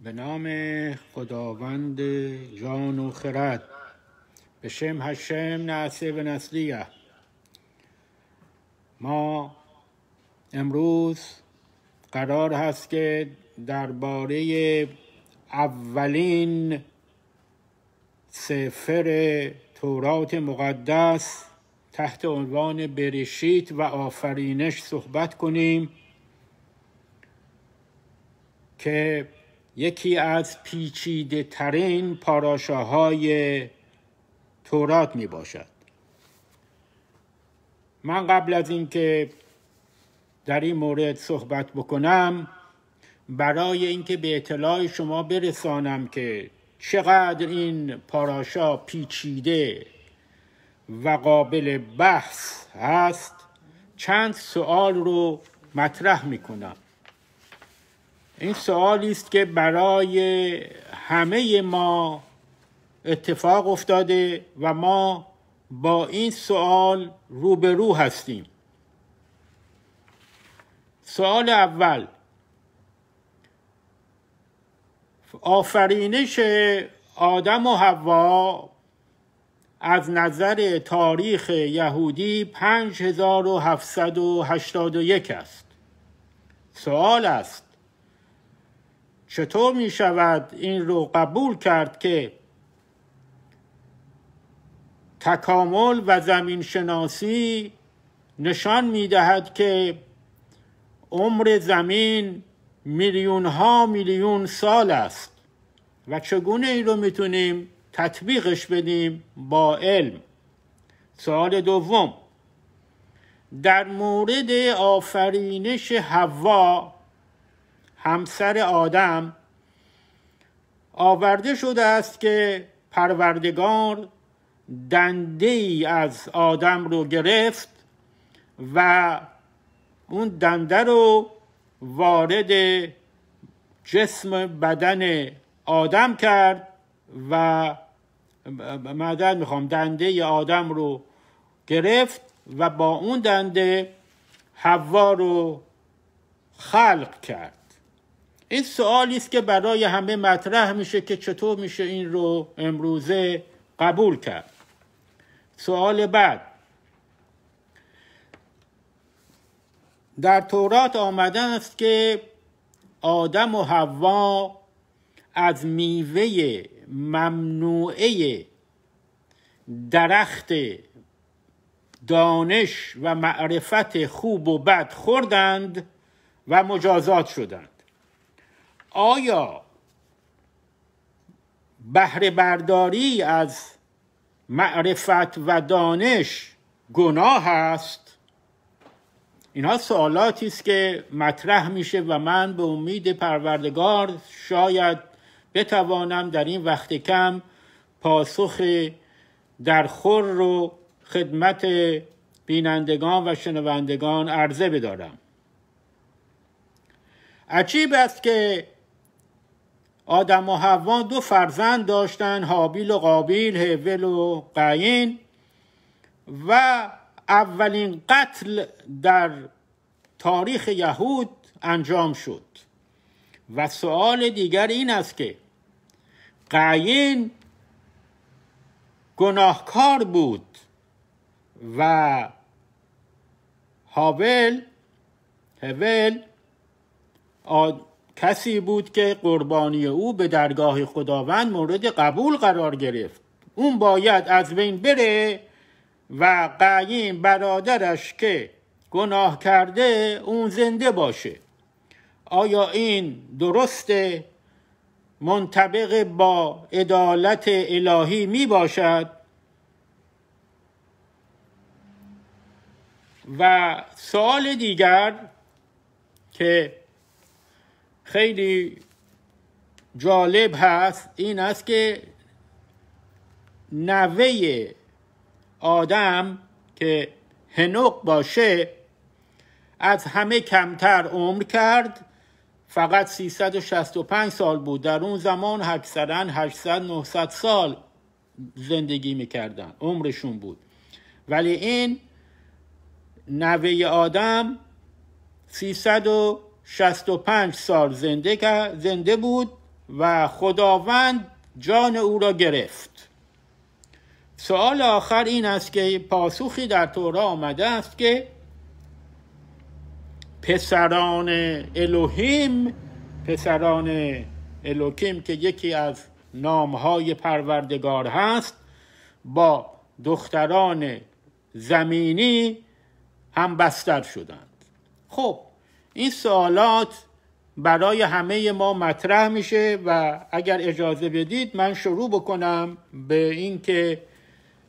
به نام خداوند جان و خرد به شم هشم نعصه و نسلیه ما امروز قرار هست که درباره اولین سفر تورات مقدس تحت عنوان برشیت و آفرینش صحبت کنیم که یکی از پیچیده ترین پاراشاهای تورات می باشد من قبل از اینکه در این مورد صحبت بکنم برای اینکه به اطلاع شما برسانم که چقدر این پاراشا پیچیده و قابل بحث هست چند سوال رو مطرح میکنم این سوالی است که برای همه ما اتفاق افتاده و ما با این سوال روبرو هستیم سوال اول آفرینش آدم و حوا از نظر تاریخ یهودی 5781 است سوال است چطور می شود این رو قبول کرد که تکامل و زمین شناسی نشان می دهد که عمر زمین میلیون میلیون سال است و چگونه این رو میتونیم تطبیقش بدیم با علم سوال دوم در مورد آفرینش هوا همسر آدم آورده شده است که پروردگار دنده ای از آدم رو گرفت و اون دنده رو وارد جسم بدن آدم کرد و مدد میخوام دنده آدم رو گرفت و با اون دنده حوا رو خلق کرد این سوالی است که برای همه مطرح میشه که چطور میشه این رو امروزه قبول کرد سوال بعد در تورات آمدن است که آدم و حوا از میوه ممنوعه درخت دانش و معرفت خوب و بد خوردند و مجازات شدند آیا بهره برداری از معرفت و دانش گناه است اینها سوالاتی است که مطرح میشه و من به امید پروردگار شاید بتوانم در این وقت کم پاسخ در خور رو خدمت بینندگان و شنوندگان عرضه بدارم عجیب است که آدم و حوا دو فرزند داشتن حابیل و قابیل هول و قین و اولین قتل در تاریخ یهود انجام شد و سوال دیگر این است که قین گناهکار بود و هابل هول کسی بود که قربانی او به درگاه خداوند مورد قبول قرار گرفت اون باید از بین بره و قیم برادرش که گناه کرده اون زنده باشه آیا این درسته منطبق با عدالت الهی می باشد و سوال دیگر که خیلی جالب هست این است که نوه آدم که هنوق باشه از همه کمتر عمر کرد فقط 365 سال بود در اون زمان اکثرا 800 900 سال زندگی میکردن عمرشون بود ولی این نوه آدم 300 65 سال زنده, زنده بود و خداوند جان او را گرفت سوال آخر این است که پاسخی در تورا آمده است که پسران الوهیم پسران الوکیم که یکی از نامهای پروردگار هست با دختران زمینی هم بستر شدند خب این سوالات برای همه ما مطرح میشه و اگر اجازه بدید من شروع بکنم به اینکه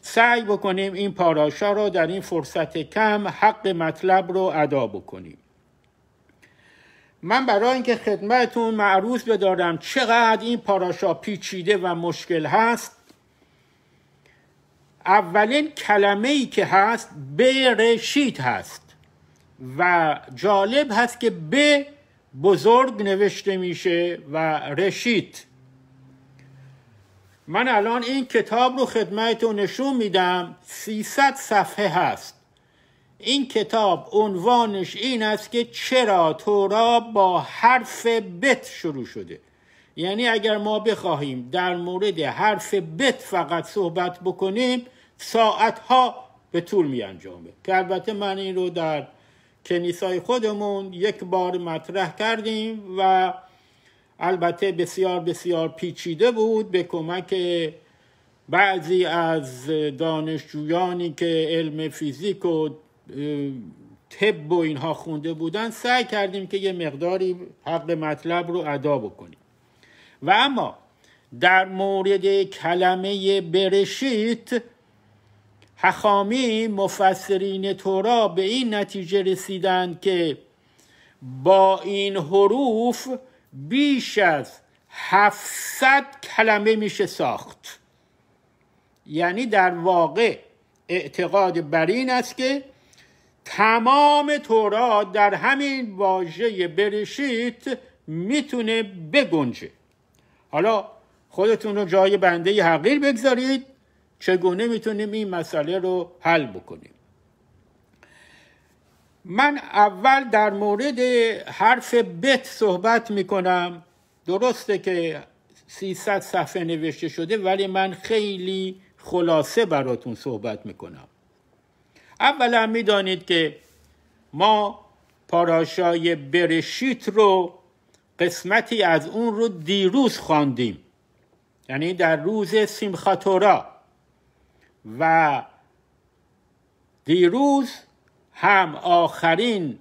سعی بکنیم این پاراشا رو در این فرصت کم حق مطلب رو ادا بکنیم من برای اینکه خدمتون معروض بدارم چقدر این پاراشا پیچیده و مشکل هست اولین کلمه ای که هست برشید هست و جالب هست که به بزرگ نوشته میشه و رشید من الان این کتاب رو خدمتتون نشون میدم 300 صفحه هست این کتاب عنوانش این است که چرا تورا با حرف بت شروع شده یعنی اگر ما بخواهیم در مورد حرف بت فقط صحبت بکنیم ها به طول می انجامه که البته من این رو در کنیسای خودمون یک بار مطرح کردیم و البته بسیار بسیار پیچیده بود به کمک بعضی از دانشجویانی که علم فیزیک و طب و اینها خونده بودن سعی کردیم که یه مقداری حق مطلب رو ادا بکنیم و اما در مورد کلمه برشیت حخامی مفسرین تورا به این نتیجه رسیدند که با این حروف بیش از 700 کلمه میشه ساخت یعنی در واقع اعتقاد بر این است که تمام تورا در همین واژه برشیت میتونه بگنجه حالا خودتون رو جای بنده حقیر بگذارید چگونه میتونیم این مسئله رو حل بکنیم من اول در مورد حرف بت صحبت میکنم درسته که 300 صفحه نوشته شده ولی من خیلی خلاصه براتون صحبت میکنم اولا میدانید که ما پاراشای برشیت رو قسمتی از اون رو دیروز خواندیم یعنی در روز سیمخاتورا و دیروز هم آخرین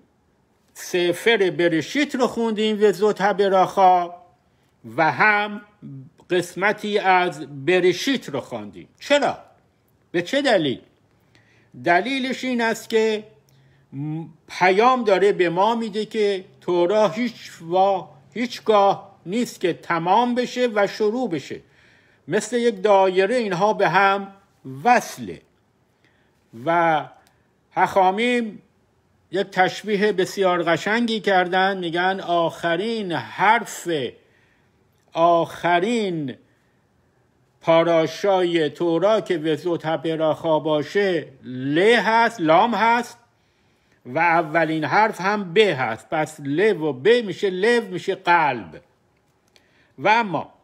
سفر برشیت رو خوندیم و زوت براخا و هم قسمتی از برشیت رو خواندیم چرا؟ به چه دلیل؟ دلیلش این است که پیام داره به ما میده که تورا هیچ هیچگاه نیست که تمام بشه و شروع بشه مثل یک دایره اینها به هم وصله و حخامیم یک تشبیه بسیار قشنگی کردن میگن آخرین حرف آخرین پاراشای تورا که به هپراخا باشه ل هست لام هست و اولین حرف هم ب هست پس ل و ب میشه لو میشه قلب و اما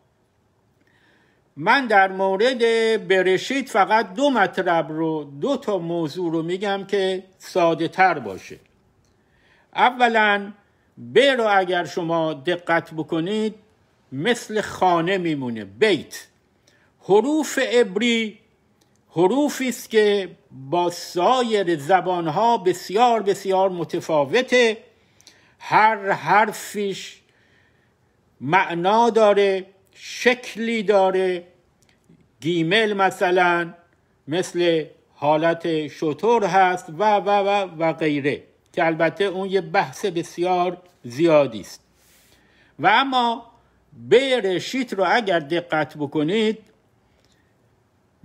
من در مورد برشید فقط دو مطلب رو دو تا موضوع رو میگم که ساده تر باشه اولا ب رو اگر شما دقت بکنید مثل خانه میمونه بیت حروف عبری حروفی است که با سایر زبانها بسیار بسیار متفاوته هر حرفیش معنا داره شکلی داره گیمل مثلا مثل حالت شطور هست و و و و غیره که البته اون یه بحث بسیار زیادی است و اما بیر رو اگر دقت بکنید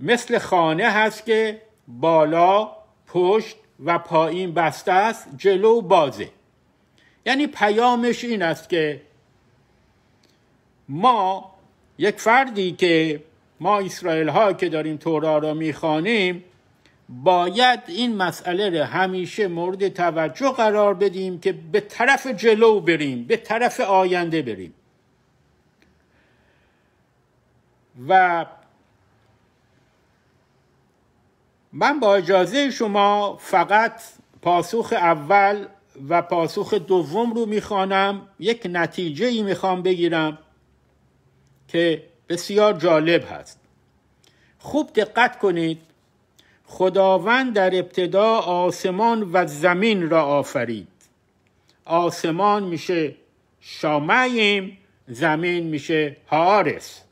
مثل خانه هست که بالا پشت و پایین بسته است جلو بازه یعنی پیامش این است که ما یک فردی که ما اسرائیل ها که داریم تورا را میخوانیم باید این مسئله را همیشه مورد توجه قرار بدیم که به طرف جلو بریم به طرف آینده بریم و من با اجازه شما فقط پاسخ اول و پاسخ دوم رو میخوانم یک نتیجه ای میخوام بگیرم که بسیار جالب هست خوب دقت کنید خداوند در ابتدا آسمان و زمین را آفرید آسمان میشه شامعیم زمین میشه هارس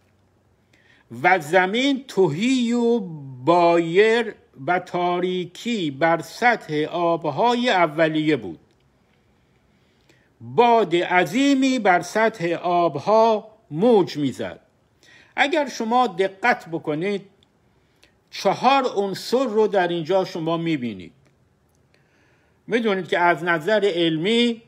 و زمین توهی و بایر و تاریکی بر سطح آبهای اولیه بود باد عظیمی بر سطح آبها موج میزد اگر شما دقت بکنید چهار عنصر رو در اینجا شما میبینید میدونید که از نظر علمی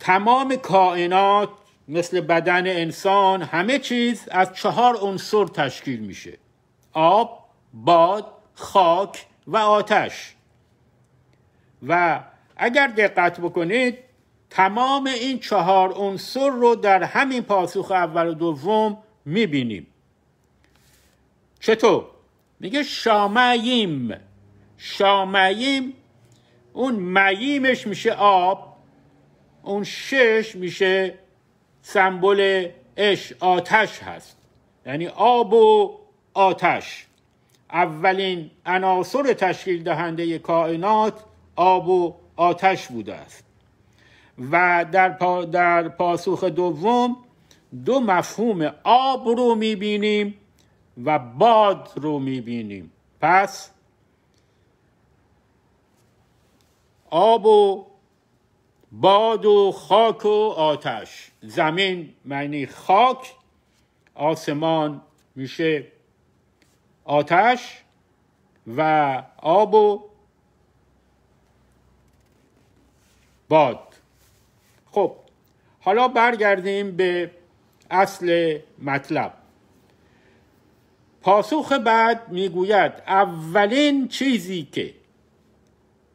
تمام کائنات مثل بدن انسان همه چیز از چهار عنصر تشکیل میشه آب، باد، خاک و آتش و اگر دقت بکنید تمام این چهار عنصر رو در همین پاسخ اول و دوم میبینیم چطور؟ میگه شامعیم شامعیم اون معیمش میشه آب اون شش میشه سمبل اش آتش هست یعنی آب و آتش اولین عناصر تشکیل دهنده کائنات آب و آتش بوده است و در, در پاسخ دوم دو مفهوم آب رو میبینیم و باد رو میبینیم پس آب و باد و خاک و آتش زمین معنی خاک آسمان میشه آتش و آب و باد خب حالا برگردیم به اصل مطلب پاسخ بعد میگوید اولین چیزی که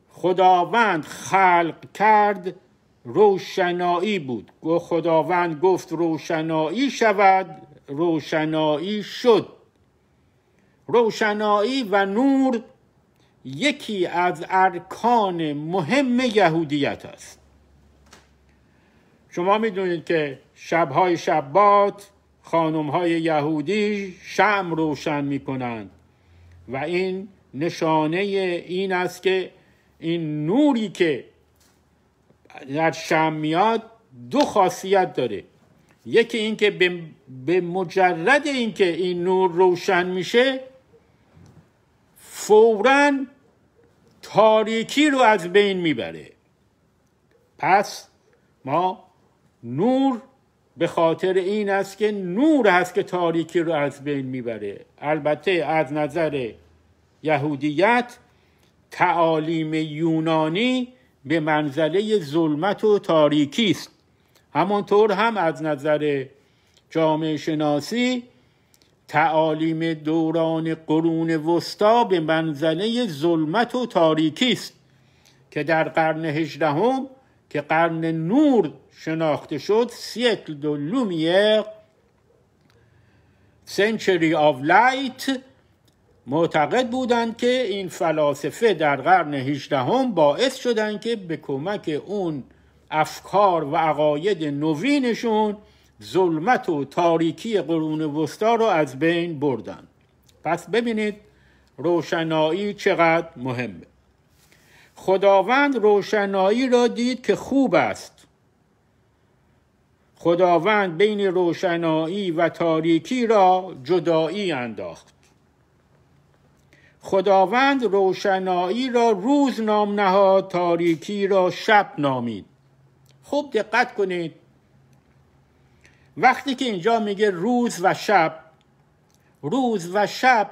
خداوند خلق کرد روشنایی بود خداوند گفت روشنایی شود روشنایی شد روشنایی و نور یکی از ارکان مهم یهودیت است شما میدونید که شبهای شبات خانمهای یهودی شم روشن میکنند و این نشانه این است که این نوری که در شم میاد دو خاصیت داره یکی اینکه به،, به مجرد اینکه این نور روشن میشه فورا تاریکی رو از بین میبره پس ما نور به خاطر این است که نور است که تاریکی رو از بین میبره البته از نظر یهودیت تعالیم یونانی به منزله ظلمت و تاریکی است همانطور هم از نظر جامعه شناسی تعالیم دوران قرون وسطا به منزله ظلمت و تاریکی است که در قرن هجدهم که قرن نور شناخته شد سیکل دو لومیر سنچری آف لایت معتقد بودند که این فلاسفه در قرن 18 باعث شدند که به کمک اون افکار و عقاید نوینشون ظلمت و تاریکی قرون وسطا رو از بین بردن پس ببینید روشنایی چقدر مهمه خداوند روشنایی را دید که خوب است خداوند بین روشنایی و تاریکی را جدایی انداخت خداوند روشنایی را روز نام نهاد تاریکی را شب نامید خوب دقت کنید وقتی که اینجا میگه روز و شب روز و شب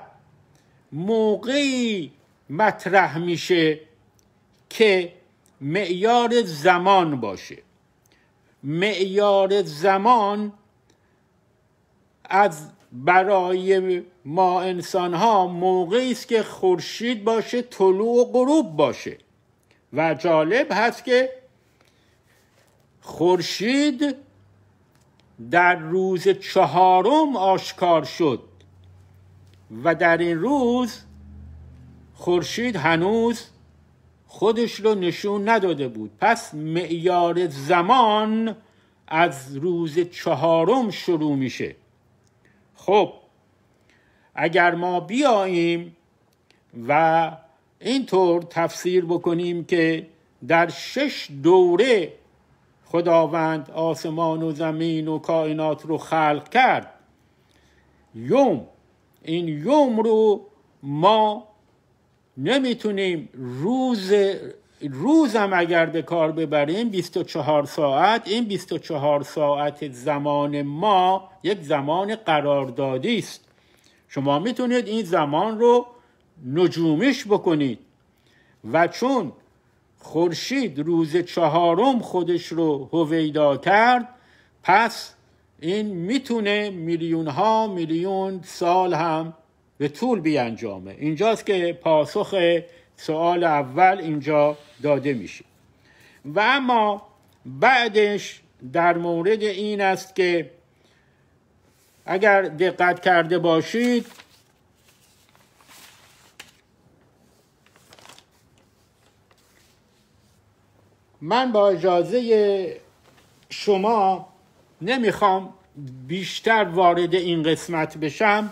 موقعی مطرح میشه که معیار زمان باشه معیار زمان از برای ما انسان ها موقعی است که خورشید باشه طلوع و غروب باشه و جالب هست که خورشید در روز چهارم آشکار شد و در این روز خورشید هنوز خودش رو نشون نداده بود پس معیار زمان از روز چهارم شروع میشه خب اگر ما بیاییم و اینطور تفسیر بکنیم که در شش دوره خداوند آسمان و زمین و کائنات رو خلق کرد یوم این یوم رو ما نمیتونیم روز روزم اگر به کار ببریم 24 ساعت این 24 ساعت زمان ما یک زمان قراردادی است شما میتونید این زمان رو نجومیش بکنید و چون خورشید روز چهارم خودش رو هویدا کرد پس این میتونه میلیون ها میلیون سال هم به طول بیانجامه اینجاست که پاسخ سوال اول اینجا داده میشه و اما بعدش در مورد این است که اگر دقت کرده باشید من با اجازه شما نمیخوام بیشتر وارد این قسمت بشم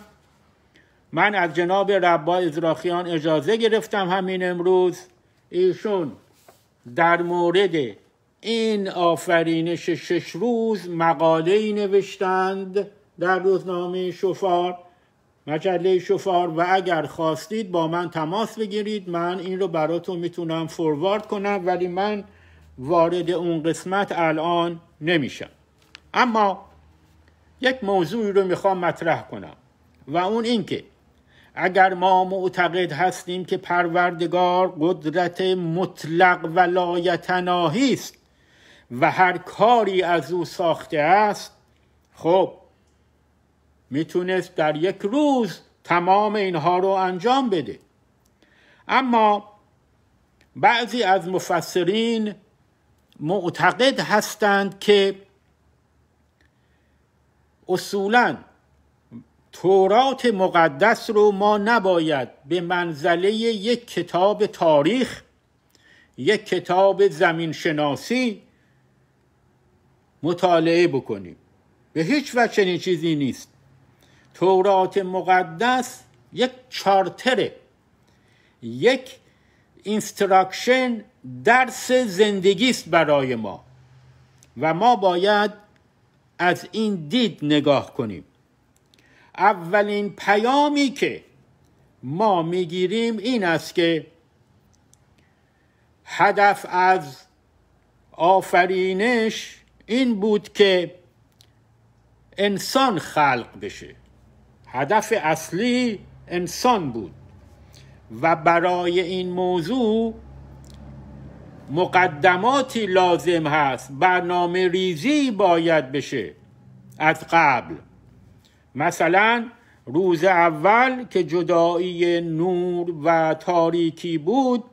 من از جناب ربا ازراخیان اجازه گرفتم همین امروز ایشون در مورد این آفرینش شش روز مقاله ای نوشتند در روزنامه شفار مجله شفار و اگر خواستید با من تماس بگیرید من این رو براتون میتونم فوروارد کنم ولی من وارد اون قسمت الان نمیشم اما یک موضوعی رو میخوام مطرح کنم و اون اینکه اگر ما معتقد هستیم که پروردگار قدرت مطلق و لایتناهی است و هر کاری از او ساخته است خب میتونست در یک روز تمام اینها رو انجام بده اما بعضی از مفسرین معتقد هستند که اصولا تورات مقدس رو ما نباید به منزله یک کتاب تاریخ یک کتاب زمینشناسی مطالعه بکنیم به هیچ وجه چنین چیزی نیست تورات مقدس یک چارتره یک اینستراکشن درس زندگی است برای ما و ما باید از این دید نگاه کنیم اولین پیامی که ما میگیریم این است که هدف از آفرینش این بود که انسان خلق بشه هدف اصلی انسان بود و برای این موضوع مقدماتی لازم هست برنامه ریزی باید بشه از قبل مثلا روز اول که جدایی نور و تاریکی بود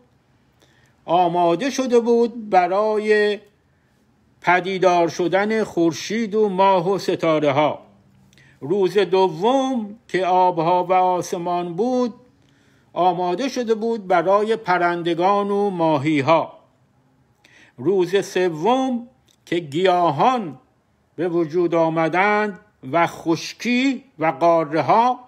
آماده شده بود برای پدیدار شدن خورشید و ماه و ستاره ها روز دوم که آبها و آسمان بود آماده شده بود برای پرندگان و ماهی ها روز سوم که گیاهان به وجود آمدند و خشکی و قاره ها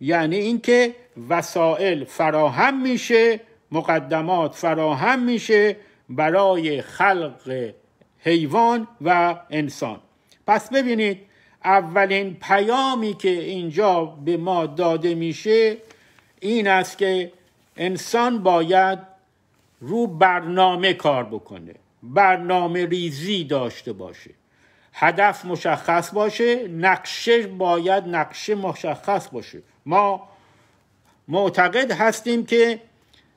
یعنی اینکه وسایل فراهم میشه مقدمات فراهم میشه برای خلق حیوان و انسان پس ببینید اولین پیامی که اینجا به ما داده میشه این است که انسان باید رو برنامه کار بکنه برنامه ریزی داشته باشه هدف مشخص باشه نقشه باید نقشه مشخص باشه ما معتقد هستیم که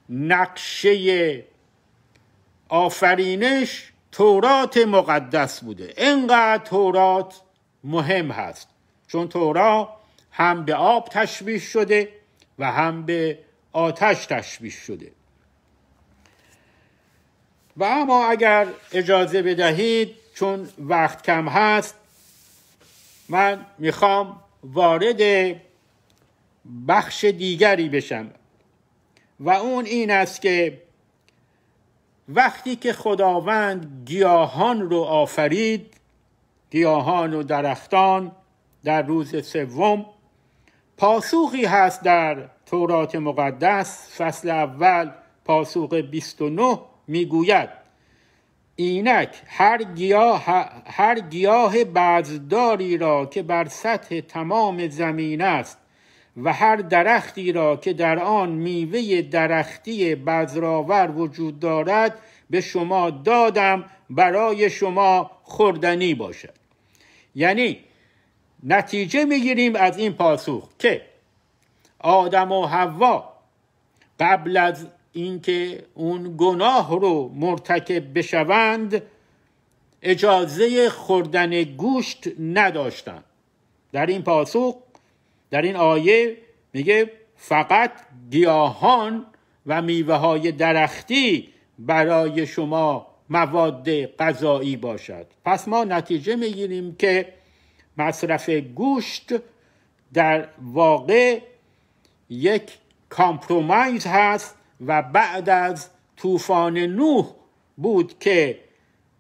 نقشه آفرینش تورات مقدس بوده اینقدر تورات مهم هست چون تورات هم به آب تشبیه شده و هم به آتش تشبیه شده و اما اگر اجازه بدهید چون وقت کم هست من میخوام وارد بخش دیگری بشم و اون این است که وقتی که خداوند گیاهان رو آفرید گیاهان و درختان در روز سوم پاسخی هست در تورات مقدس فصل اول پاسخ 29 میگوید اینک هر گیاه, هر گیاه را که بر سطح تمام زمین است و هر درختی را که در آن میوه درختی بذرآور وجود دارد به شما دادم برای شما خوردنی باشد یعنی نتیجه میگیریم از این پاسخ که آدم و حوا قبل از اینکه اون گناه رو مرتکب بشوند اجازه خوردن گوشت نداشتن در این پاسخ در این آیه میگه فقط گیاهان و میوه های درختی برای شما مواد غذایی باشد پس ما نتیجه میگیریم که مصرف گوشت در واقع یک کامپرومایز هست و بعد از طوفان نوح بود که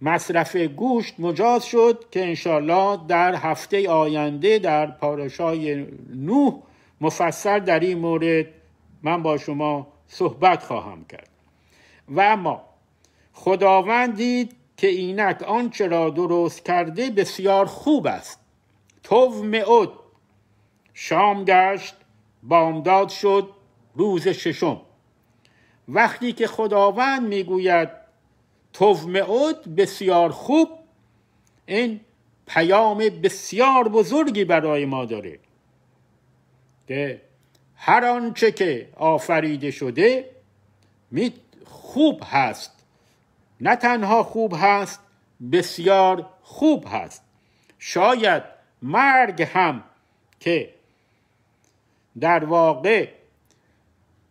مصرف گوشت مجاز شد که انشالله در هفته آینده در پارشای نوح مفصل در این مورد من با شما صحبت خواهم کرد و اما خداوند دید که اینک آنچه را درست کرده بسیار خوب است تو معود شام گشت بامداد شد روز ششم وقتی که خداوند میگوید تومعود بسیار خوب این پیام بسیار بزرگی برای ما داره که هر آنچه که آفریده شده می خوب هست نه تنها خوب هست بسیار خوب هست شاید مرگ هم که در واقع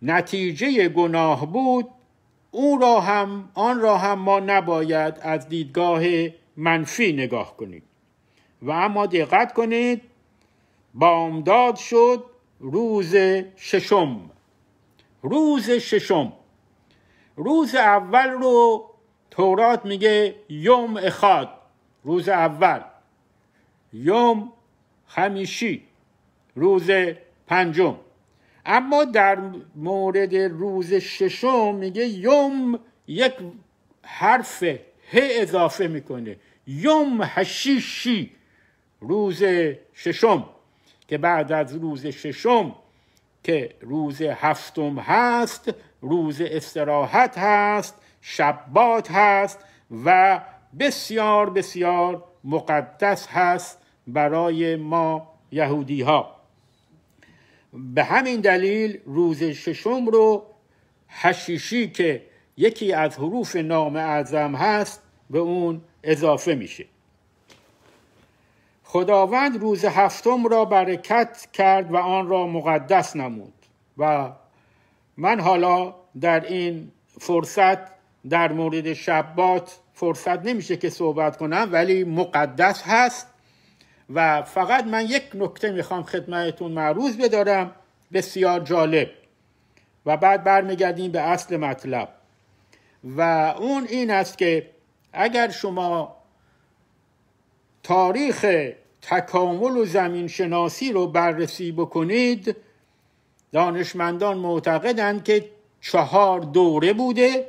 نتیجه گناه بود او را هم آن را هم ما نباید از دیدگاه منفی نگاه کنیم و اما دقت کنید بامداد شد روز ششم روز ششم روز اول رو تورات میگه یوم اخاد روز اول یوم خمیشی روز پنجم اما در مورد روز ششم میگه یوم یک حرف ه اضافه میکنه یوم هشیشی روز ششم که بعد از روز ششم که روز هفتم هست روز استراحت هست شبات هست و بسیار بسیار مقدس هست برای ما یهودی ها به همین دلیل روز ششم رو حشیشی که یکی از حروف نام اعظم هست به اون اضافه میشه خداوند روز هفتم را برکت کرد و آن را مقدس نمود و من حالا در این فرصت در مورد شبات فرصت نمیشه که صحبت کنم ولی مقدس هست و فقط من یک نکته میخوام خدمتتون معروض بدارم بسیار جالب و بعد برمیگردیم به اصل مطلب و اون این است که اگر شما تاریخ تکامل و زمین شناسی رو بررسی بکنید دانشمندان معتقدند که چهار دوره بوده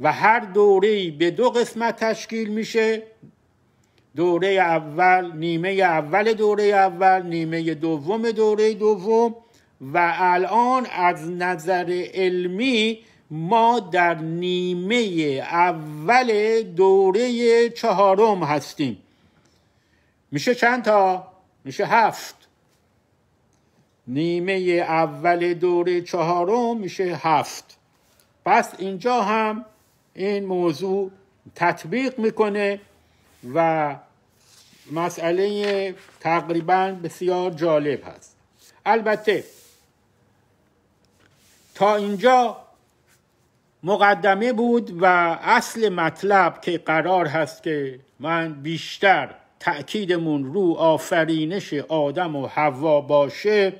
و هر دوره به دو قسمت تشکیل میشه دوره اول نیمه اول دوره اول نیمه دوم دوره دوم و الان از نظر علمی ما در نیمه اول دوره چهارم هستیم میشه چند تا؟ میشه هفت نیمه اول دوره چهارم میشه هفت پس اینجا هم این موضوع تطبیق میکنه و مسئله تقریبا بسیار جالب هست البته تا اینجا مقدمه بود و اصل مطلب که قرار هست که من بیشتر تأکیدمون رو آفرینش آدم و حوا باشه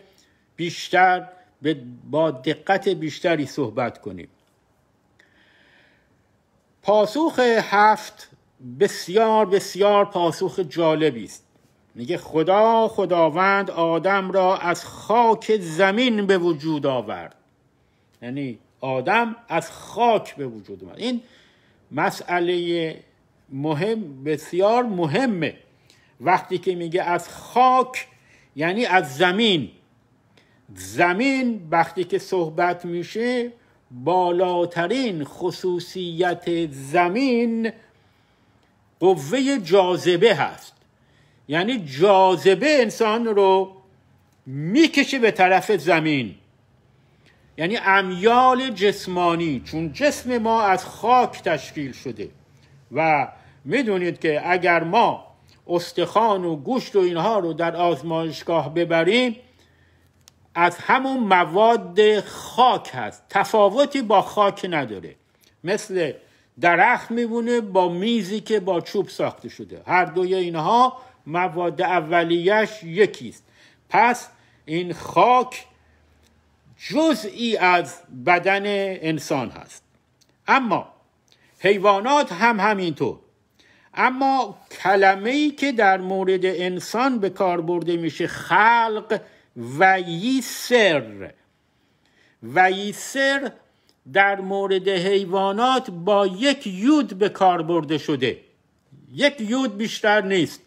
بیشتر با دقت بیشتری صحبت کنیم پاسخ هفت بسیار بسیار پاسخ جالبی است میگه خدا خداوند آدم را از خاک زمین به وجود آورد یعنی آدم از خاک به وجود آورد این مسئله مهم بسیار مهمه وقتی که میگه از خاک یعنی از زمین زمین وقتی که صحبت میشه بالاترین خصوصیت زمین قوه جاذبه هست یعنی جاذبه انسان رو میکشه به طرف زمین یعنی امیال جسمانی چون جسم ما از خاک تشکیل شده و میدونید که اگر ما استخوان و گوشت و اینها رو در آزمایشگاه ببریم از همون مواد خاک هست تفاوتی با خاک نداره مثل درخت میبونه با میزی که با چوب ساخته شده هر دوی اینها مواد اولیش یکیست پس این خاک جزئی از بدن انسان هست اما حیوانات هم همینطور اما کلمه ای که در مورد انسان به کار برده میشه خلق و سر سر در مورد حیوانات با یک یود به کار برده شده یک یود بیشتر نیست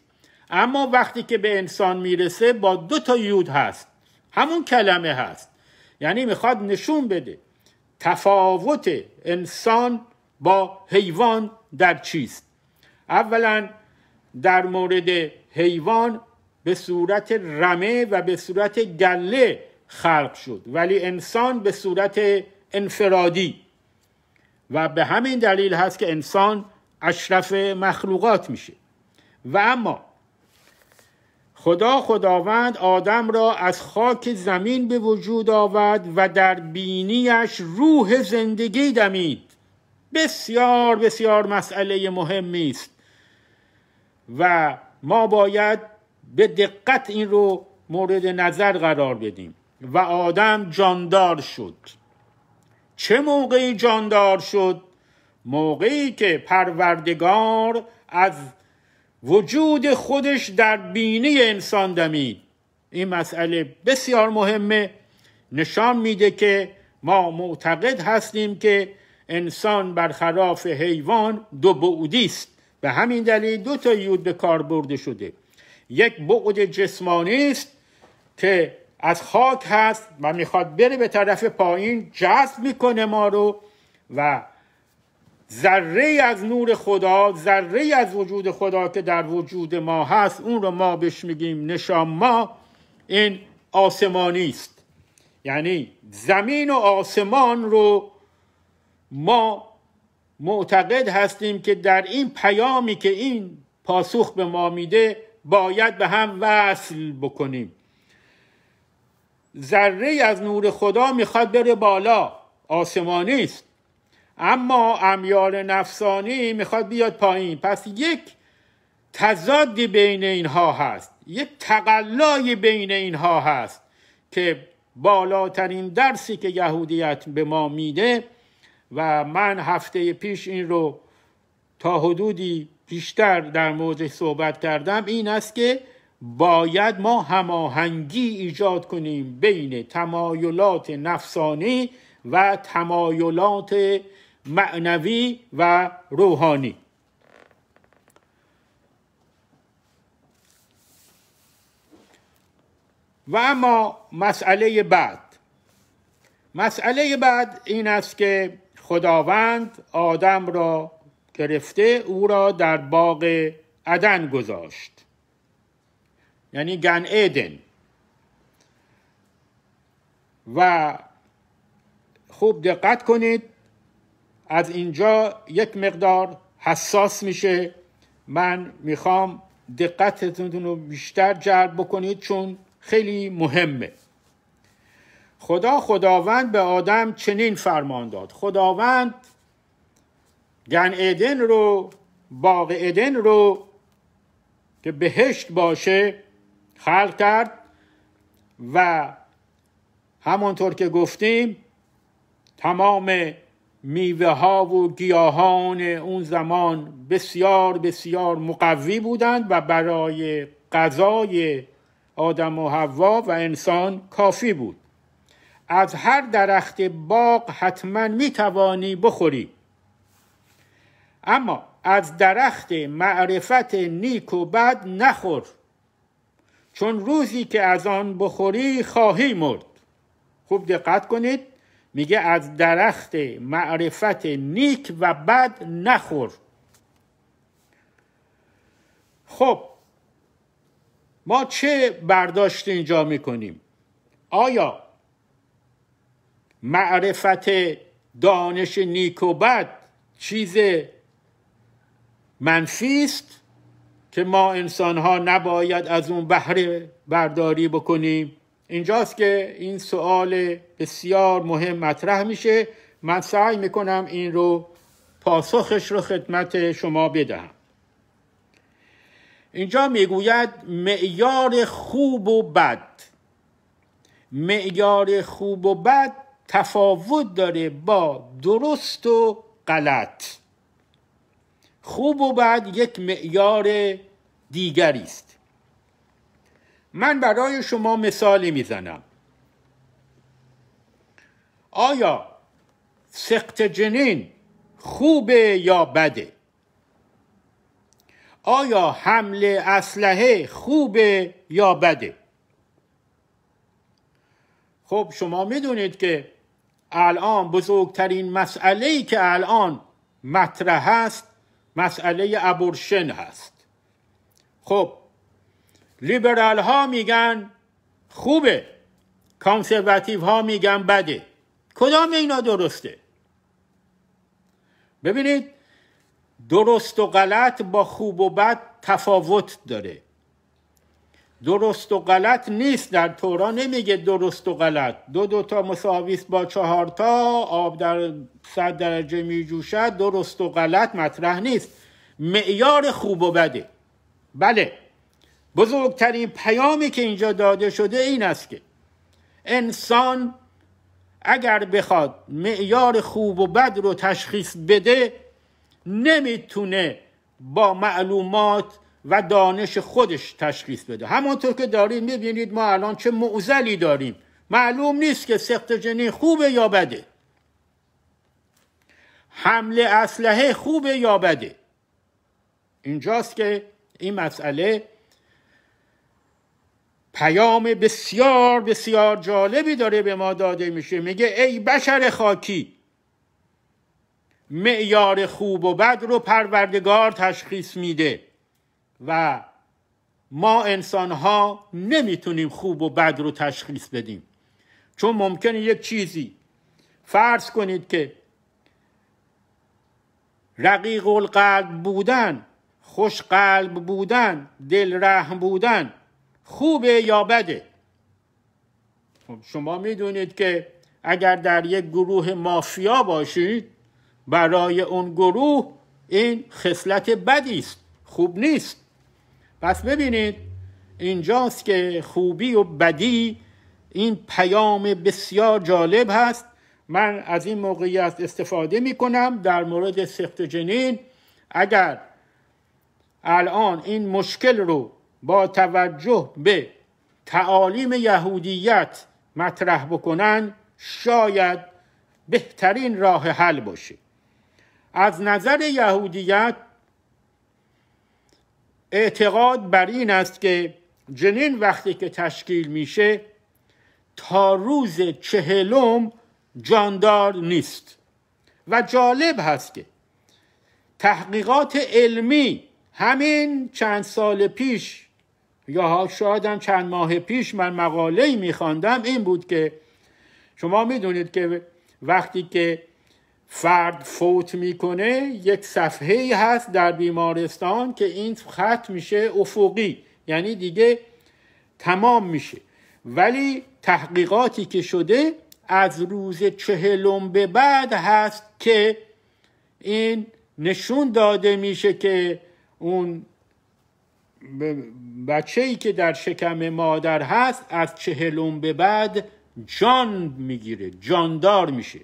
اما وقتی که به انسان میرسه با دو تا یود هست همون کلمه هست یعنی میخواد نشون بده تفاوت انسان با حیوان در چیست اولا در مورد حیوان به صورت رمه و به صورت گله خلق شد ولی انسان به صورت انفرادی و به همین دلیل هست که انسان اشرف مخلوقات میشه و اما خدا خداوند آدم را از خاک زمین به وجود آورد و در بینیش روح زندگی دمید بسیار بسیار مسئله مهمی است و ما باید به دقت این رو مورد نظر قرار بدیم و آدم جاندار شد چه موقعی جاندار شد موقعی که پروردگار از وجود خودش در بینی انسان دمید این مسئله بسیار مهمه نشان میده که ما معتقد هستیم که انسان برخلاف حیوان دو بعدی است به همین دلیل دو تا یود به کار برده شده یک بعد جسمانی است که از خاک هست و میخواد بره به طرف پایین جذب میکنه ما رو و ذره از نور خدا ذره از وجود خدا که در وجود ما هست اون رو ما بهش میگیم نشان ما این آسمانی است یعنی زمین و آسمان رو ما معتقد هستیم که در این پیامی که این پاسخ به ما میده باید به هم وصل بکنیم ذره از نور خدا میخواد بره بالا آسمانی است اما امیال نفسانی میخواد بیاد پایین پس یک تضادی بین اینها هست یک تقلای بین اینها هست که بالاترین درسی که یهودیت به ما میده و من هفته پیش این رو تا حدودی بیشتر در موردش صحبت کردم این است که باید ما هماهنگی ایجاد کنیم بین تمایلات نفسانی و تمایلات معنوی و روحانی و اما مسئله بعد مسئله بعد این است که خداوند آدم را گرفته او را در باغ عدن گذاشت یعنی گن ایدن و خوب دقت کنید از اینجا یک مقدار حساس میشه من میخوام دقتتون رو بیشتر جلب بکنید چون خیلی مهمه خدا خداوند به آدم چنین فرمان داد خداوند گن ایدن رو باغ ایدن رو که بهشت باشه خلق کرد و همانطور که گفتیم تمام میوه ها و گیاهان اون زمان بسیار بسیار مقوی بودند و برای غذای آدم و حوا و انسان کافی بود از هر درخت باغ حتما میتوانی بخوری اما از درخت معرفت نیک و بد نخور چون روزی که از آن بخوری خواهی مرد خوب دقت کنید میگه از درخت معرفت نیک و بد نخور خب ما چه برداشت اینجا میکنیم آیا معرفت دانش نیک و بد چیز منفی است که ما انسان ها نباید از اون بهره برداری بکنیم اینجاست که این سوال بسیار مهم مطرح میشه من سعی میکنم این رو پاسخش رو خدمت شما بدهم اینجا میگوید معیار خوب و بد معیار خوب و بد تفاوت داره با درست و غلط خوب و بد یک معیار دیگری است من برای شما مثالی میزنم آیا سخت جنین خوبه یا بده آیا حمله اسلحه خوبه یا بده خب شما میدونید که الان بزرگترین مسئله ای که الان مطرح است مسئله ابورشن هست خب لیبرال ها میگن خوبه کانسرواتیو ها میگن بده کدام اینا درسته ببینید درست و غلط با خوب و بد تفاوت داره درست و غلط نیست در تورا نمیگه درست و غلط دو دو تا مساویس با چهار تا آب در صد درجه میجوشد درست و غلط مطرح نیست معیار خوب و بده بله بزرگترین پیامی که اینجا داده شده این است که انسان اگر بخواد معیار خوب و بد رو تشخیص بده نمیتونه با معلومات و دانش خودش تشخیص بده همانطور که دارید میبینید ما الان چه معزلی داریم معلوم نیست که سخت جنین خوبه یا بده حمله اسلحه خوبه یا بده اینجاست که این مسئله پیام بسیار بسیار جالبی داره به ما داده میشه میگه ای بشر خاکی معیار خوب و بد رو پروردگار تشخیص میده و ما انسان ها نمیتونیم خوب و بد رو تشخیص بدیم چون ممکنه یک چیزی فرض کنید که رقیق القلب بودن خوش قلب بودن دل رحم بودن خوبه یا بده خب، شما میدونید که اگر در یک گروه مافیا باشید برای اون گروه این خصلت بدی است خوب نیست پس ببینید اینجاست که خوبی و بدی این پیام بسیار جالب هست من از این موقعیت استفاده می کنم در مورد سخت جنین اگر الان این مشکل رو با توجه به تعالیم یهودیت مطرح بکنن شاید بهترین راه حل باشه از نظر یهودیت اعتقاد بر این است که جنین وقتی که تشکیل میشه تا روز چهلم جاندار نیست و جالب هست که تحقیقات علمی همین چند سال پیش یا شاید هم چند ماه پیش من مقاله ای میخواندم این بود که شما میدونید که وقتی که فرد فوت میکنه یک صفحه ای هست در بیمارستان که این خط میشه افقی یعنی دیگه تمام میشه ولی تحقیقاتی که شده از روز چهلم به بعد هست که این نشون داده میشه که اون بچه ای که در شکم مادر هست از چهلون به بعد جان میگیره جاندار میشه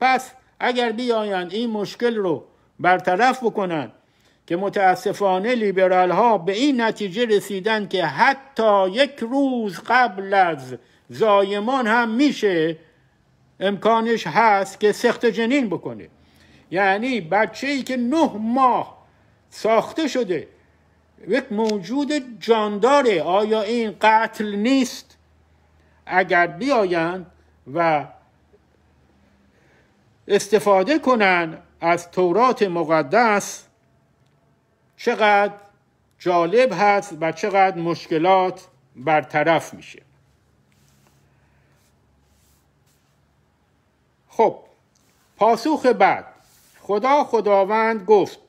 پس اگر بیایند این مشکل رو برطرف بکنن که متاسفانه لیبرال ها به این نتیجه رسیدن که حتی یک روز قبل از زایمان هم میشه امکانش هست که سخت جنین بکنه یعنی بچه ای که نه ماه ساخته شده یک موجود جانداره آیا این قتل نیست اگر بیایند و استفاده کنند از تورات مقدس چقدر جالب هست و چقدر مشکلات برطرف میشه خب پاسخ بعد خدا خداوند گفت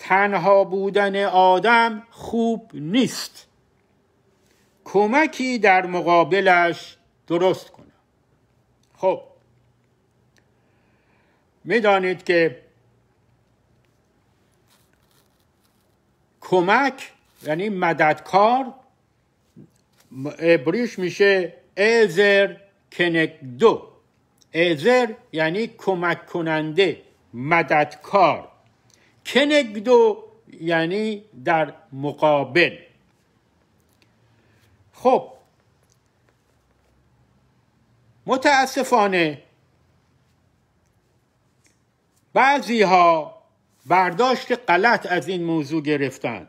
تنها بودن آدم خوب نیست کمکی در مقابلش درست کنم خب میدانید که کمک یعنی مددکار عبریش میشه ازر کنک دو ازر یعنی کمک کننده مددکار کنگدو یعنی در مقابل خب متاسفانه بعضی ها برداشت غلط از این موضوع گرفتن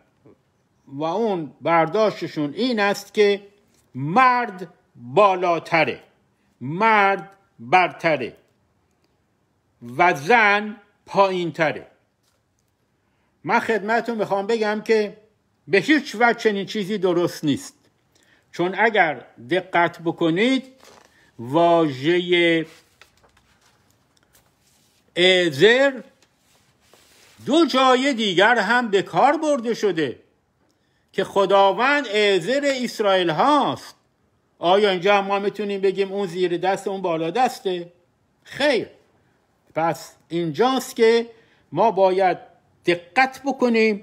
و اون برداشتشون این است که مرد بالاتره مرد برتره و زن پایینتره من خدمتون میخوام بگم که به هیچ وجه چنین چیزی درست نیست چون اگر دقت بکنید واژه ازر دو جای دیگر هم به کار برده شده که خداوند ازر اسرائیل هاست آیا اینجا ما میتونیم بگیم اون زیر دست اون بالا دسته؟ خیر پس اینجاست که ما باید دقت بکنیم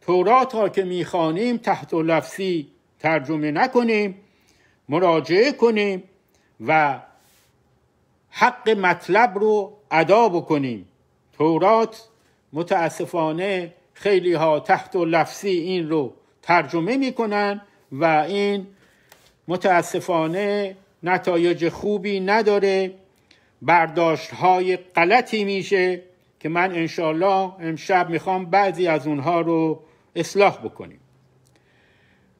تورات را که میخوانیم تحت و لفظی ترجمه نکنیم مراجعه کنیم و حق مطلب رو ادا بکنیم تورات متاسفانه خیلی ها تحت و لفظی این رو ترجمه میکنن و این متاسفانه نتایج خوبی نداره برداشت های غلطی میشه که من انشالله امشب میخوام بعضی از اونها رو اصلاح بکنیم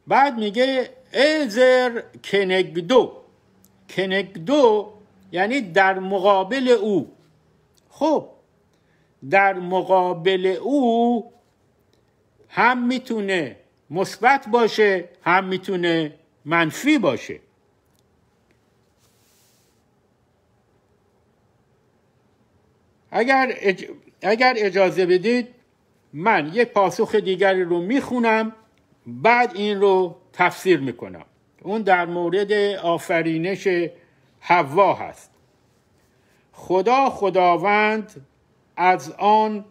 بعد میگه ایزر کنگدو کنگدو یعنی در مقابل او خب در مقابل او هم میتونه مثبت باشه هم میتونه منفی باشه اگر, اگر اجازه بدید من یک پاسخ دیگری رو میخونم بعد این رو تفسیر میکنم اون در مورد آفرینش حوا هست خدا خداوند از آن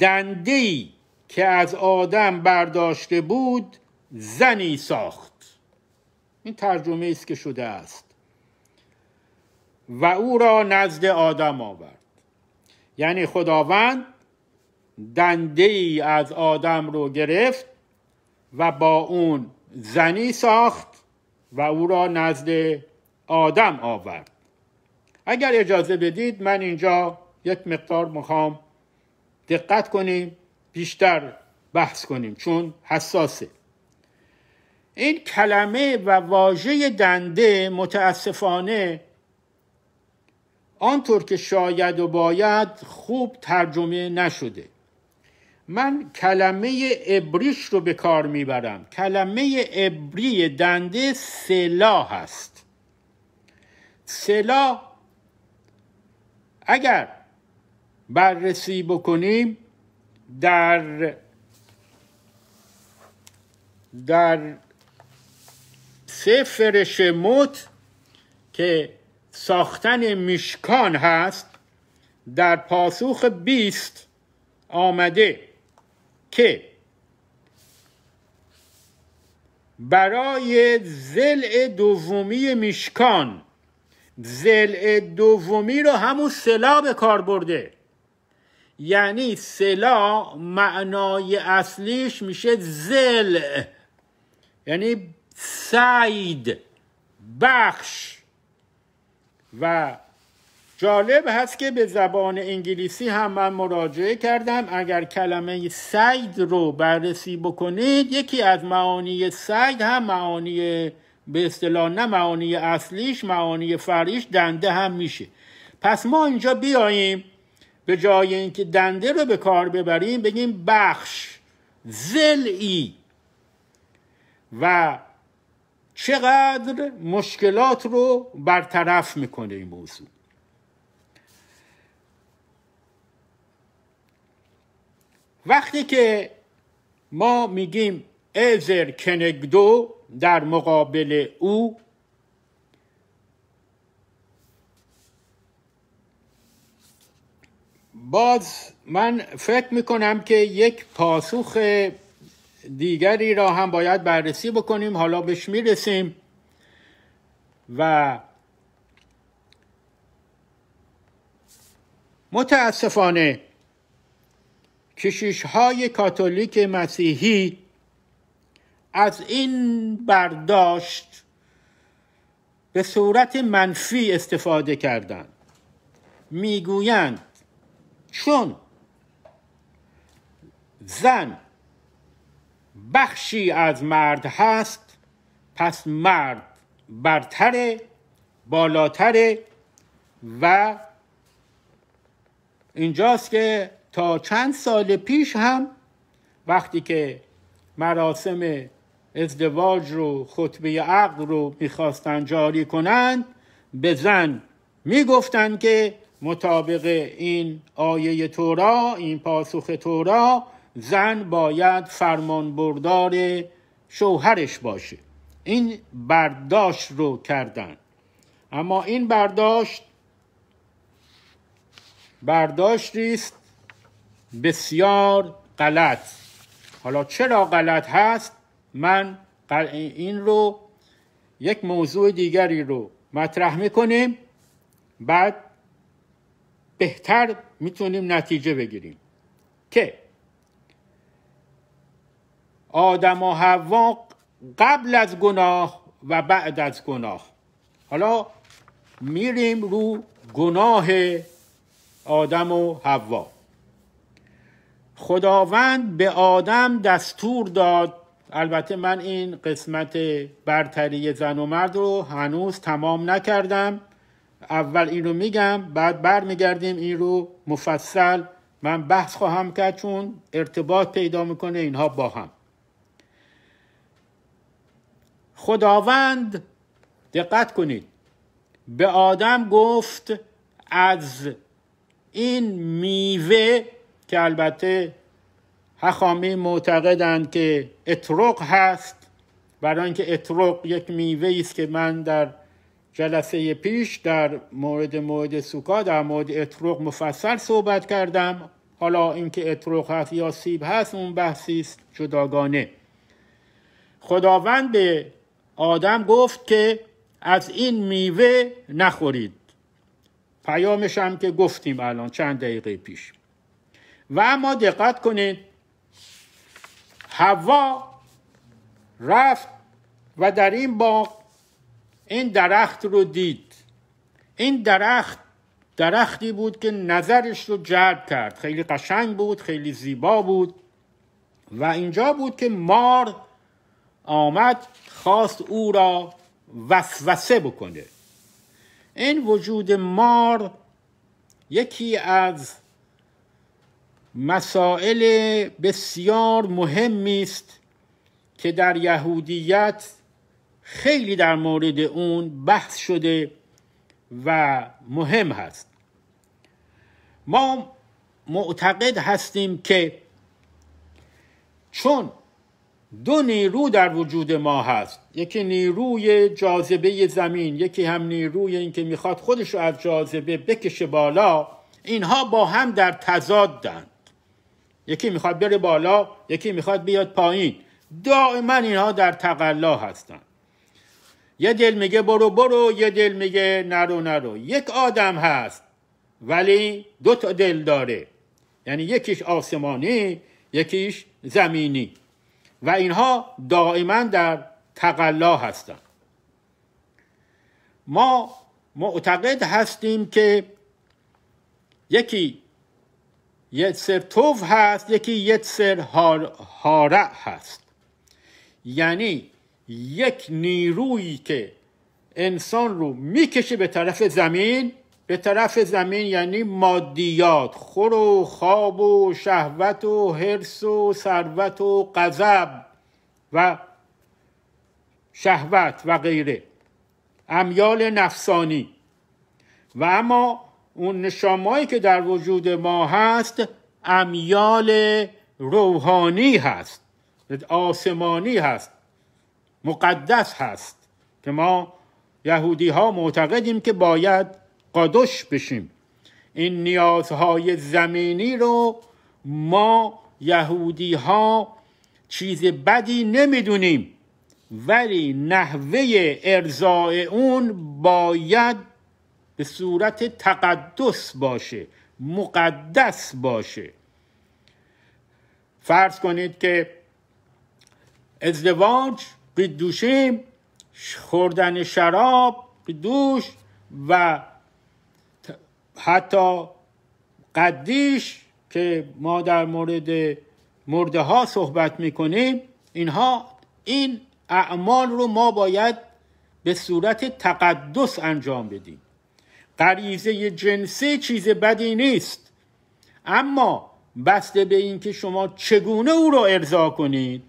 دنده که از آدم برداشته بود زنی ساخت این ترجمه است که شده است و او را نزد آدم آورد یعنی خداوند دنده ای از آدم رو گرفت و با اون زنی ساخت و او را نزد آدم آورد اگر اجازه بدید من اینجا یک مقدار میخوام دقت کنیم بیشتر بحث کنیم چون حساسه این کلمه و واژه دنده متاسفانه آنطور که شاید و باید خوب ترجمه نشده من کلمه ابریش رو به کار میبرم کلمه ابری دنده سلا هست سلا اگر بررسی بکنیم در در سفر که ساختن میشکان هست در پاسخ بیست آمده که برای زل دومی میشکان زل دومی رو همون سلا به کار برده یعنی سلا معنای اصلیش میشه زل یعنی سعید بخش و جالب هست که به زبان انگلیسی هم من مراجعه کردم اگر کلمه سید رو بررسی بکنید یکی از معانی سید هم معانی به اصطلاح نه معانی اصلیش معانی فریش دنده هم میشه پس ما اینجا بیاییم به جای اینکه دنده رو به کار ببریم بگیم بخش زلعی و چقدر مشکلات رو برطرف میکنه این موضوع وقتی که ما میگیم ازر کنگدو در مقابل او باز من فکر میکنم که یک پاسخ دیگری را هم باید بررسی بکنیم حالا بهش میرسیم و متاسفانه کشیش های کاتولیک مسیحی از این برداشت به صورت منفی استفاده کردند میگویند چون زن بخشی از مرد هست پس مرد برتر بالاتر و اینجاست که تا چند سال پیش هم وقتی که مراسم ازدواج رو خطبه عقل رو میخواستن جاری کنند به زن میگفتند که مطابق این آیه تورا این پاسخ تورا زن باید فرمان بردار شوهرش باشه این برداشت رو کردن اما این برداشت برداشتی است بسیار غلط حالا چرا غلط هست من این رو یک موضوع دیگری رو مطرح میکنیم بعد بهتر میتونیم نتیجه بگیریم که آدم و حوا قبل از گناه و بعد از گناه حالا میریم رو گناه آدم و حوا خداوند به آدم دستور داد البته من این قسمت برتری زن و مرد رو هنوز تمام نکردم اول این رو میگم بعد بر برمیگردیم این رو مفصل من بحث خواهم کرد چون ارتباط پیدا میکنه اینها با هم خداوند دقت کنید به آدم گفت از این میوه که البته حخامی معتقدند که اطرق هست برای اینکه اطرق یک میوه است که من در جلسه پیش در مورد مورد سوکا در مورد اطرق مفصل صحبت کردم حالا اینکه اطرق هست یا سیب هست اون بحثی است جداگانه خداوند به آدم گفت که از این میوه نخورید پیامش هم که گفتیم الان چند دقیقه پیش و اما دقت کنید هوا رفت و در این باغ این درخت رو دید این درخت درختی بود که نظرش رو جلب کرد خیلی قشنگ بود خیلی زیبا بود و اینجا بود که مار آمد خواست او را وسوسه بکنه این وجود مار یکی از مسائل بسیار مهمی است که در یهودیت خیلی در مورد اون بحث شده و مهم هست ما معتقد هستیم که چون دو نیرو در وجود ما هست یکی نیروی جاذبه زمین یکی هم نیروی اینکه میخواد خودش رو از جاذبه بکشه بالا اینها با هم در تضادند یکی میخواد بره بالا یکی میخواد بیاد پایین دائما اینها در تقلا هستند یه دل میگه برو برو یه دل میگه نرو نرو یک آدم هست ولی دو تا دل داره یعنی یکیش آسمانی یکیش زمینی و اینها دائما در تقلا هستند ما معتقد هستیم که یکی یتسر توف هست یکی یتسر هارع هست یعنی یک نیرویی که انسان رو میکشه به طرف زمین به طرف زمین یعنی مادیات خور و خواب و شهوت و حرس و ثروت و غضب و شهوت و غیره امیال نفسانی و اما اون نشامایی که در وجود ما هست امیال روحانی هست آسمانی هست مقدس هست که ما یهودی ها معتقدیم که باید قادش بشیم این نیازهای زمینی رو ما یهودی ها چیز بدی نمیدونیم ولی نحوه ارزای اون باید به صورت تقدس باشه مقدس باشه فرض کنید که ازدواج قدوشیم خوردن شراب قدوش و حتی قدیش که ما در مورد مرده ها صحبت میکنیم اینها این اعمال رو ما باید به صورت تقدس انجام بدیم غریزه جنسی چیز بدی نیست اما بسته به اینکه شما چگونه او رو ارضا کنید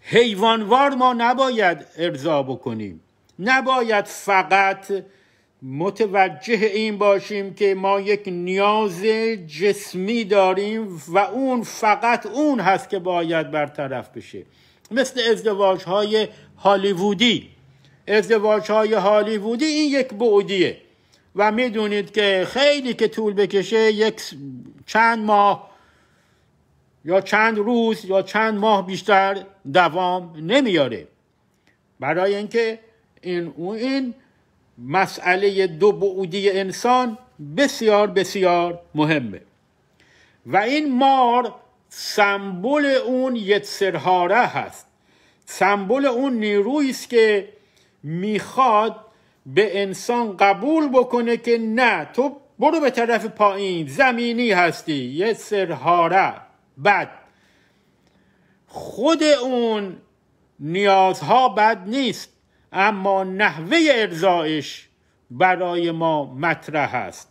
حیوانوار ما نباید ارضا بکنیم نباید فقط متوجه این باشیم که ما یک نیاز جسمی داریم و اون فقط اون هست که باید برطرف بشه مثل ازدواج های هالیوودی ازدواج های هالیوودی این یک بعدیه و میدونید که خیلی که طول بکشه یک چند ماه یا چند روز یا چند ماه بیشتر دوام نمیاره برای اینکه این اون این مسئله دو بعودی انسان بسیار بسیار مهمه و این مار سمبل اون یتسرهاره هست سمبل اون نیرویی است که میخواد به انسان قبول بکنه که نه تو برو به طرف پایین زمینی هستی یه سرهاره بد خود اون نیازها بد نیست اما نحوه ارزایش برای ما مطرح است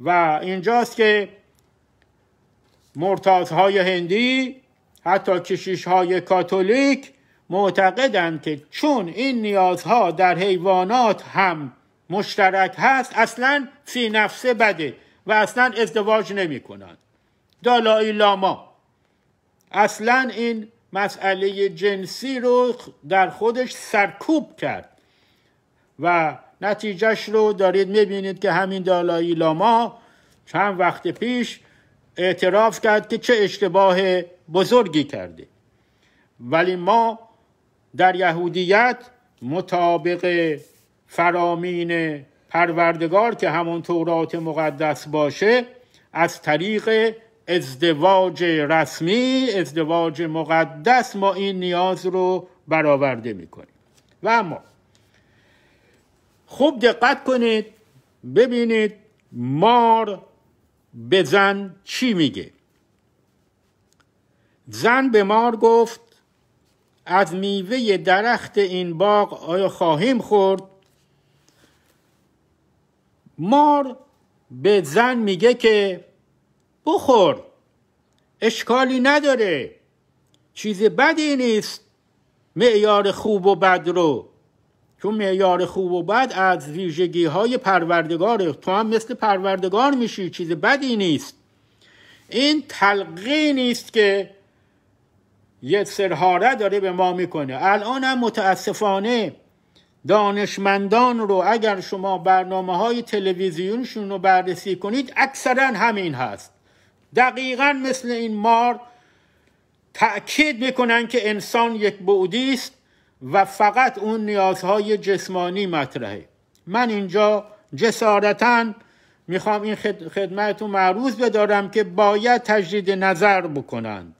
و اینجاست که مرتازهای هندی حتی کشیش های کاتولیک معتقدند که چون این نیازها در حیوانات هم مشترک هست اصلا فی نفسه بده و اصلا ازدواج نمی کنند دالای لاما اصلا این مسئله جنسی رو در خودش سرکوب کرد و نتیجهش رو دارید میبینید که همین دالایی لاما چند وقت پیش اعتراف کرد که چه اشتباه بزرگی کرده ولی ما در یهودیت مطابق فرامین پروردگار که همون تورات مقدس باشه از طریق ازدواج رسمی ازدواج مقدس ما این نیاز رو برآورده میکنیم و اما خوب دقت کنید ببینید مار به زن چی میگه زن به مار گفت از میوه درخت این باغ آیا خواهیم خورد مار به زن میگه که بخور اشکالی نداره چیز بدی نیست معیار خوب و بد رو چون معیار خوب و بد از ویژگی های پروردگاره تو هم مثل پروردگار میشی چیز بدی نیست این تلقی نیست که یه سرهاره داره به ما میکنه الان هم متاسفانه دانشمندان رو اگر شما برنامه های تلویزیونشون رو بررسی کنید اکثرا همین هست دقیقا مثل این مار تأکید میکنن که انسان یک بعدی است و فقط اون نیازهای جسمانی مطرحه من اینجا جسارتا میخوام این خدمتتون معروض بدارم که باید تجدید نظر بکنند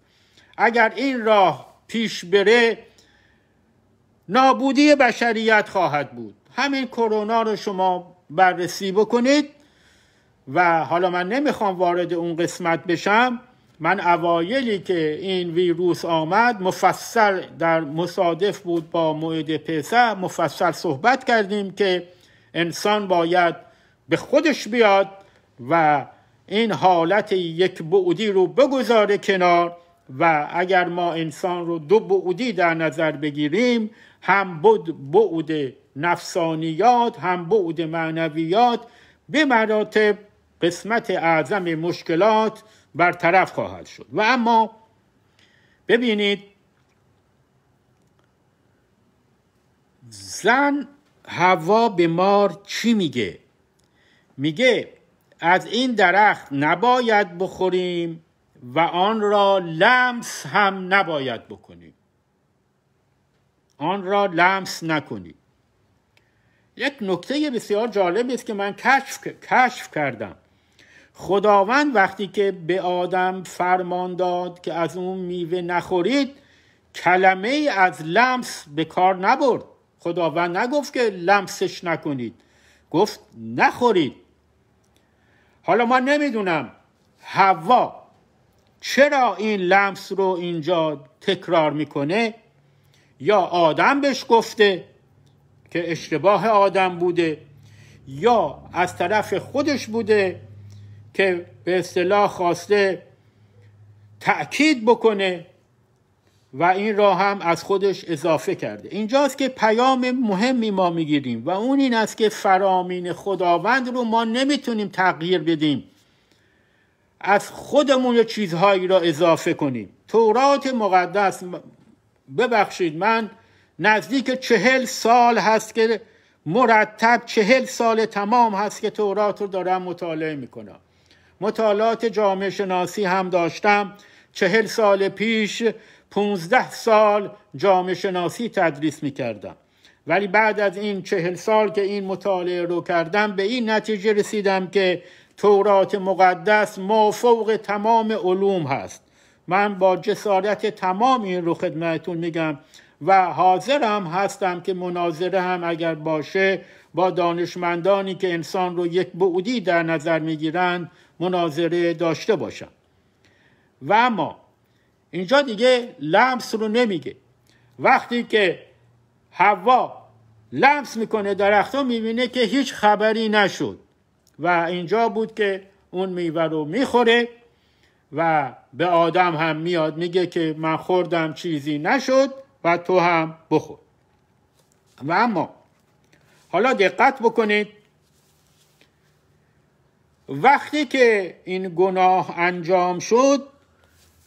اگر این راه پیش بره نابودی بشریت خواهد بود همین کرونا رو شما بررسی بکنید و حالا من نمیخوام وارد اون قسمت بشم من اوایلی که این ویروس آمد مفصل در مصادف بود با موعد پیسه مفصل صحبت کردیم که انسان باید به خودش بیاد و این حالت یک بعدی رو بگذاره کنار و اگر ما انسان رو دو بعدی در نظر بگیریم هم بود بعد نفسانیات هم بعد معنویات به مراتب قسمت اعظم مشکلات برطرف خواهد شد و اما ببینید زن هوا به مار چی میگه میگه از این درخت نباید بخوریم و آن را لمس هم نباید بکنیم آن را لمس نکنیم یک نکته بسیار جالبی است که من کشف, کشف کردم خداوند وقتی که به آدم فرمان داد که از اون میوه نخورید کلمه از لمس به کار نبرد خداوند نگفت که لمسش نکنید گفت نخورید حالا ما نمیدونم هوا چرا این لمس رو اینجا تکرار میکنه یا آدم بهش گفته که اشتباه آدم بوده یا از طرف خودش بوده که به اصطلاح خواسته تأکید بکنه و این را هم از خودش اضافه کرده اینجاست که پیام مهمی ما میگیریم و اون این است که فرامین خداوند رو ما نمیتونیم تغییر بدیم از خودمون چیزهایی را اضافه کنیم تورات مقدس ببخشید من نزدیک چهل سال هست که مرتب چهل سال تمام هست که تورات رو دارم مطالعه میکنم مطالعات جامعه شناسی هم داشتم چهل سال پیش پونزده سال جامعه شناسی تدریس می کردم ولی بعد از این چهل سال که این مطالعه رو کردم به این نتیجه رسیدم که تورات مقدس فوق تمام علوم هست من با جسارت تمام این رو خدمتون میگم و حاضرم هستم که مناظره هم اگر باشه با دانشمندانی که انسان رو یک بعدی در نظر میگیرند مناظره داشته باشم و اما اینجا دیگه لمس رو نمیگه وقتی که هوا لمس میکنه درختها میبینه که هیچ خبری نشد و اینجا بود که اون میوه رو میخوره و به آدم هم میاد میگه که من خوردم چیزی نشد و تو هم بخور و اما حالا دقت بکنید وقتی که این گناه انجام شد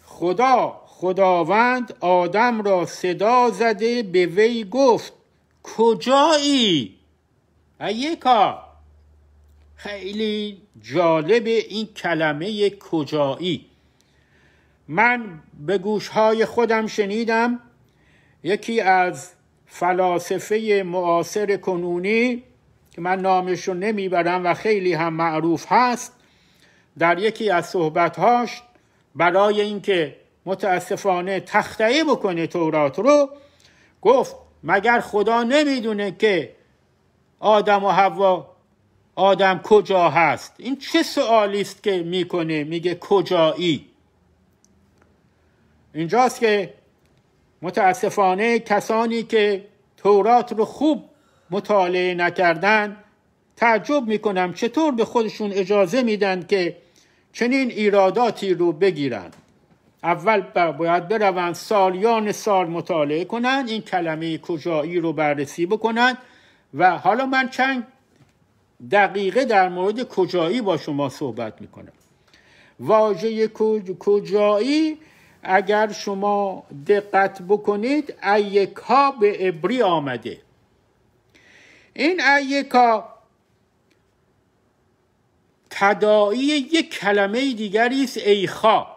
خدا خداوند آدم را صدا زده به وی گفت کجایی ایکا خیلی جالب این کلمه کجایی من به گوشهای خودم شنیدم یکی از فلاسفه معاصر کنونی که من نامش رو نمیبرم و خیلی هم معروف هست در یکی از صحبتهاش برای اینکه متاسفانه تختعی بکنه تورات رو گفت مگر خدا نمیدونه که آدم و حوا آدم کجا هست این چه سوالی است که میکنه میگه کجایی اینجاست که متاسفانه کسانی که تورات رو خوب مطالعه نکردن تعجب میکنم چطور به خودشون اجازه میدن که چنین ایراداتی رو بگیرن اول باید برون سالیان سال مطالعه کنن این کلمه کجایی رو بررسی بکنن و حالا من چند دقیقه در مورد کجایی با شما صحبت میکنم واژه کجایی اگر شما دقت بکنید ایکا به عبری آمده این ایکا تداعی یک کلمه دیگری است ایخا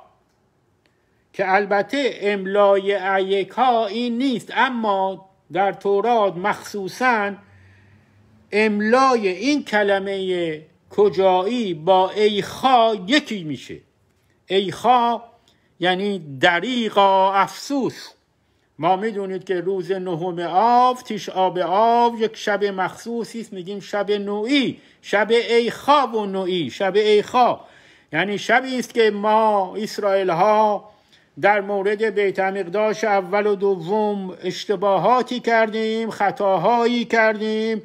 که البته املای ایکا این نیست اما در تورات مخصوصا املای این کلمه کجایی با ایخا یکی میشه ایخا یعنی دریقا افسوس ما میدونید که روز نهم آب تیش آب آب یک شب مخصوصی است میگیم شب نوعی شب ای خواب و نوعی شب ای یعنی شبی است که ما اسرائیل ها در مورد بیت اول و دوم اشتباهاتی کردیم خطاهایی کردیم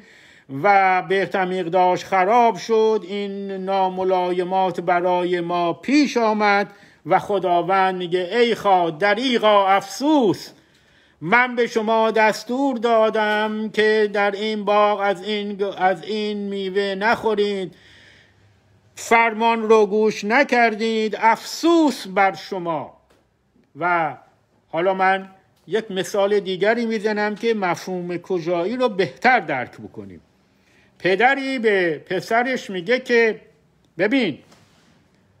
و بیت خراب شد این ناملایمات برای ما پیش آمد و خداوند میگه ای خوا دریغا افسوس من به شما دستور دادم که در این باغ از این, از این میوه نخورید فرمان رو گوش نکردید افسوس بر شما و حالا من یک مثال دیگری میزنم که مفهوم کجایی رو بهتر درک بکنیم پدری به پسرش میگه که ببین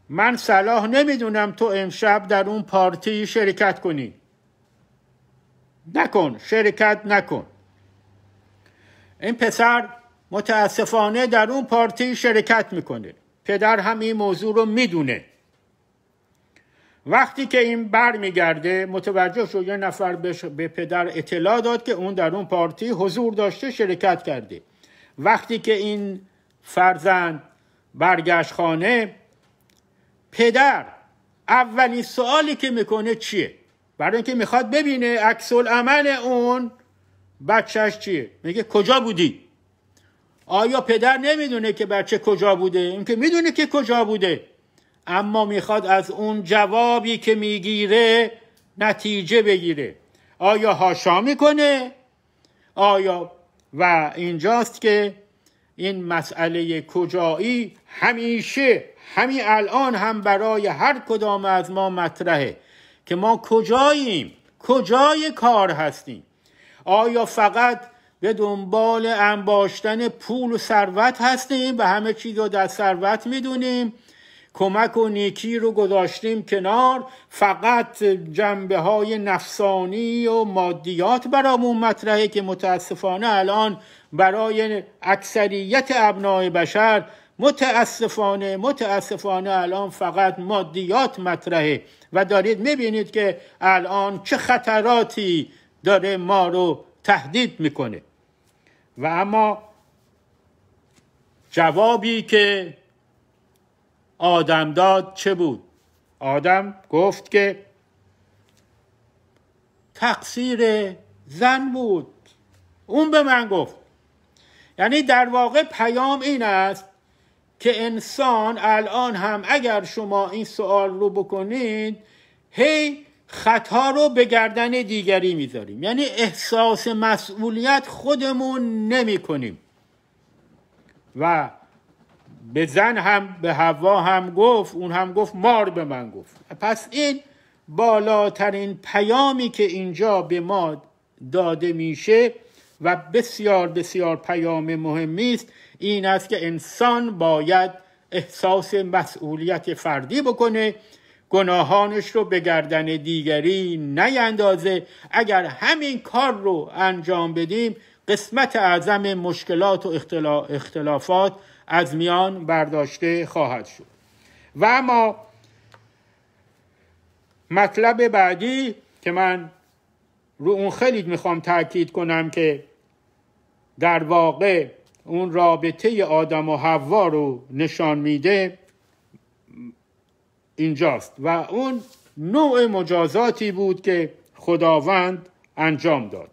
من صلاح نمیدونم تو امشب در اون پارتی شرکت کنی نکن شرکت نکن این پسر متاسفانه در اون پارتی شرکت میکنه پدر هم این موضوع رو میدونه وقتی که این بر میگرده متوجه شد یه نفر به پدر اطلاع داد که اون در اون پارتی حضور داشته شرکت کرده وقتی که این فرزند برگشت خانه پدر اولین سوالی که میکنه چیه برای اینکه میخواد ببینه عکس العمل اون بچهش چیه میگه کجا بودی آیا پدر نمیدونه که بچه کجا بوده اینکه میدونه که کجا بوده اما میخواد از اون جوابی که میگیره نتیجه بگیره آیا هاشا میکنه آیا و اینجاست که این مسئله کجایی همیشه همین الان هم برای هر کدام از ما مطرحه که ما کجاییم کجای کار هستیم آیا فقط به دنبال انباشتن پول و ثروت هستیم و همه چیز رو در ثروت میدونیم کمک و نیکی رو گذاشتیم کنار فقط جنبه های نفسانی و مادیات برامون مطرحه که متاسفانه الان برای اکثریت ابنای بشر متاسفانه متاسفانه الان فقط مادیات مطرحه و دارید میبینید که الان چه خطراتی داره ما رو تهدید میکنه و اما جوابی که آدم داد چه بود آدم گفت که تقصیر زن بود اون به من گفت یعنی در واقع پیام این است که انسان الان هم اگر شما این سوال رو بکنید هی خطا رو به گردن دیگری میذاریم یعنی احساس مسئولیت خودمون نمی کنیم و به زن هم به هوا هم گفت اون هم گفت مار به من گفت پس این بالاترین پیامی که اینجا به ما داده میشه و بسیار بسیار پیام مهمی است این است که انسان باید احساس مسئولیت فردی بکنه گناهانش رو به گردن دیگری نیندازه اگر همین کار رو انجام بدیم قسمت اعظم مشکلات و اختلافات از میان برداشته خواهد شد و اما مطلب بعدی که من رو اون خیلی میخوام تاکید کنم که در واقع اون رابطه آدم و حوا رو نشان میده اینجاست و اون نوع مجازاتی بود که خداوند انجام داد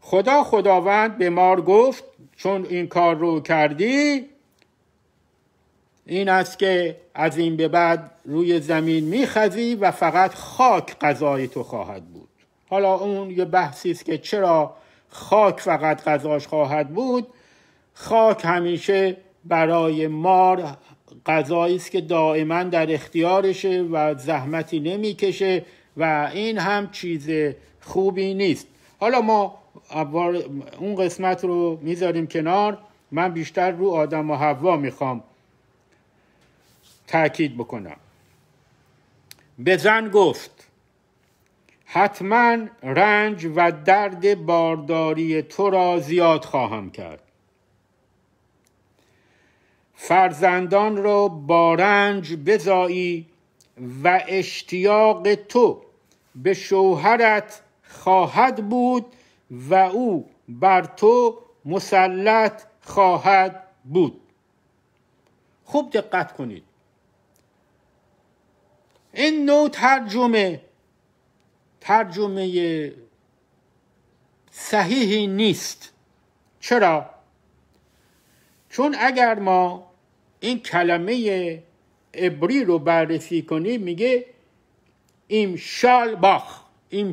خدا خداوند به مار گفت چون این کار رو کردی این است که از این به بعد روی زمین میخزی و فقط خاک غذای تو خواهد بود حالا اون یه بحثی است که چرا خاک فقط غذاش خواهد بود خاک همیشه برای مار غذایی است که دائما در اختیارشه و زحمتی نمیکشه و این هم چیز خوبی نیست حالا ما اون قسمت رو میذاریم کنار من بیشتر رو آدم و حوا میخوام تاکید بکنم به زن گفت حتما رنج و درد بارداری تو را زیاد خواهم کرد فرزندان را با رنج بزایی و اشتیاق تو به شوهرت خواهد بود و او بر تو مسلط خواهد بود خوب دقت کنید این نوع ترجمه ترجمه صحیحی نیست چرا؟ چون اگر ما این کلمه عبری رو بررسی کنیم میگه شال باخ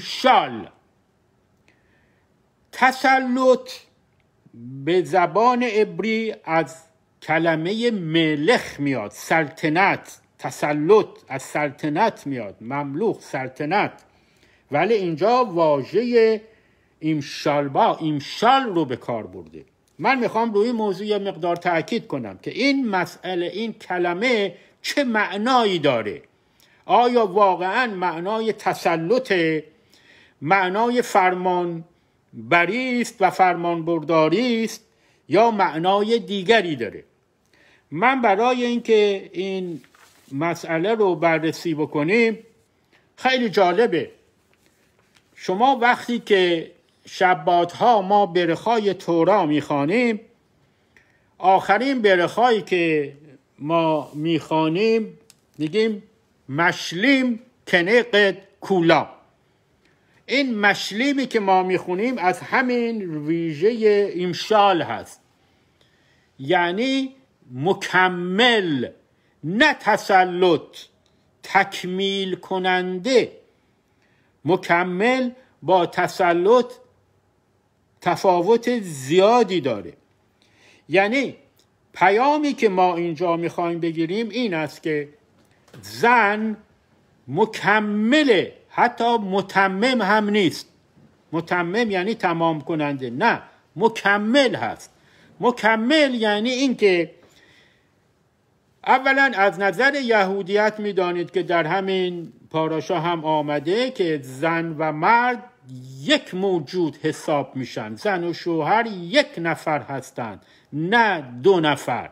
شال تسلط به زبان عبری از کلمه ملخ میاد سلطنت تسلط از سلطنت میاد مملوخ سلطنت ولی اینجا واژه ایمشالبا ایمشال رو به کار برده من میخوام روی موضوع یه مقدار تاکید کنم که این مسئله این کلمه چه معنایی داره آیا واقعا معنای تسلط معنای فرمان بریست و فرمان برداری است یا معنای دیگری داره من برای اینکه این مسئله رو بررسی بکنیم خیلی جالبه شما وقتی که شبات ها ما برخای تورا میخوانیم آخرین برخایی که ما میخوانیم میگیم مشلیم کنقد کولا این مشلیمی که ما میخونیم از همین ویژه ایمشال هست یعنی مکمل نه تسلط تکمیل کننده مکمل با تسلط تفاوت زیادی داره یعنی پیامی که ما اینجا میخوایم بگیریم این است که زن مکمل حتی متمم هم نیست متمم یعنی تمام کننده نه مکمل هست مکمل یعنی اینکه اولا از نظر یهودیت میدانید که در همین پاراشا هم آمده که زن و مرد یک موجود حساب میشن زن و شوهر یک نفر هستند نه دو نفر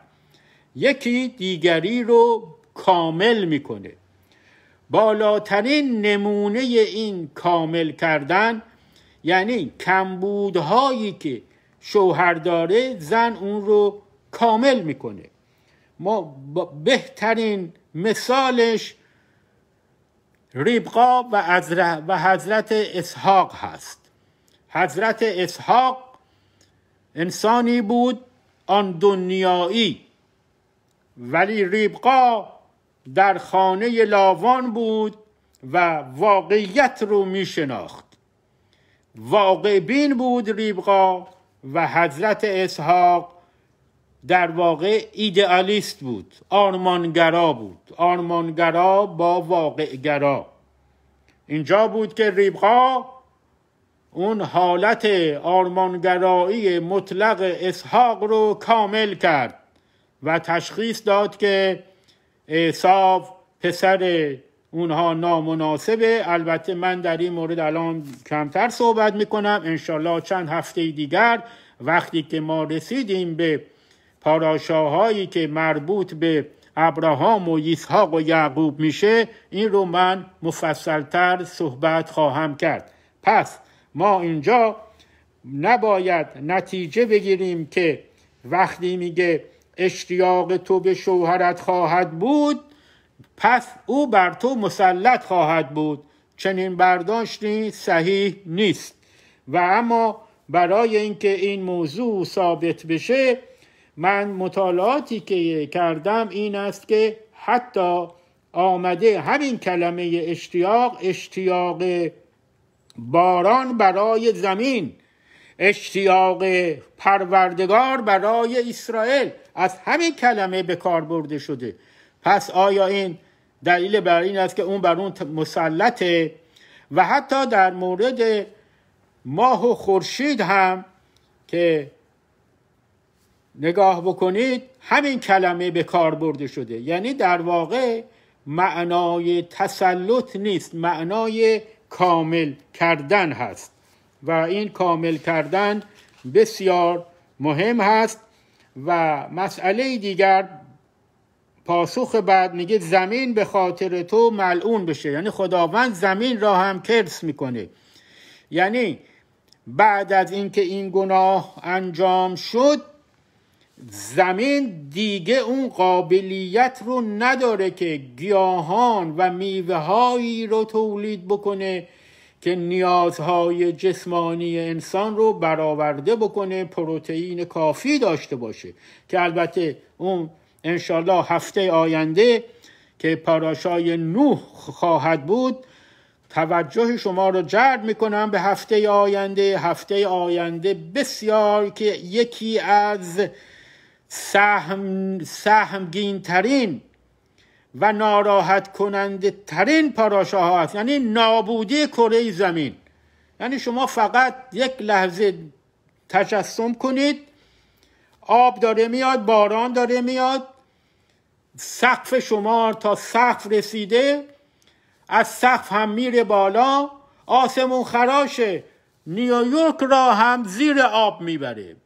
یکی دیگری رو کامل میکنه بالاترین نمونه این کامل کردن یعنی کمبودهایی که شوهر داره زن اون رو کامل میکنه ما بهترین مثالش ریبقا و, حضرت اسحاق هست حضرت اسحاق انسانی بود آن دنیایی ولی ریبقا در خانه لاوان بود و واقعیت رو می شناخت واقع بود ریبقا و حضرت اسحاق در واقع ایدئالیست بود آرمانگرا بود آرمانگرا با واقعگرا اینجا بود که ریبقا اون حالت آرمانگرایی مطلق اسحاق رو کامل کرد و تشخیص داد که اعصاب پسر اونها نامناسبه البته من در این مورد الان کمتر صحبت میکنم انشالله چند هفته دیگر وقتی که ما رسیدیم به پاراشاهایی که مربوط به ابراهام و یسحاق و یعقوب میشه این رو من مفصلتر صحبت خواهم کرد پس ما اینجا نباید نتیجه بگیریم که وقتی میگه اشتیاق تو به شوهرت خواهد بود پس او بر تو مسلط خواهد بود چنین برداشتی صحیح نیست و اما برای اینکه این موضوع ثابت بشه من مطالعاتی که کردم این است که حتی آمده همین کلمه اشتیاق اشتیاق باران برای زمین اشتیاق پروردگار برای اسرائیل از همین کلمه به کار برده شده پس آیا این دلیل بر این است که اون بر اون مسلطه و حتی در مورد ماه و خورشید هم که نگاه بکنید همین کلمه به کار برده شده یعنی در واقع معنای تسلط نیست معنای کامل کردن هست و این کامل کردن بسیار مهم هست و مسئله دیگر پاسخ بعد میگه زمین به خاطر تو ملعون بشه یعنی خداوند زمین را هم کرس میکنه یعنی بعد از اینکه این گناه انجام شد زمین دیگه اون قابلیت رو نداره که گیاهان و میوه رو تولید بکنه که نیازهای جسمانی انسان رو برآورده بکنه پروتئین کافی داشته باشه که البته اون انشالله هفته آینده که پاراشای نوح خواهد بود توجه شما رو جلب میکنم به هفته آینده هفته آینده بسیار که یکی از سهم سهمگین ترین و ناراحت کننده ترین پاراشاه هست یعنی نابودی کره زمین یعنی شما فقط یک لحظه تجسم کنید آب داره میاد باران داره میاد سقف شما تا سقف رسیده از سقف هم میره بالا آسمون خراشه نیویورک را هم زیر آب میبره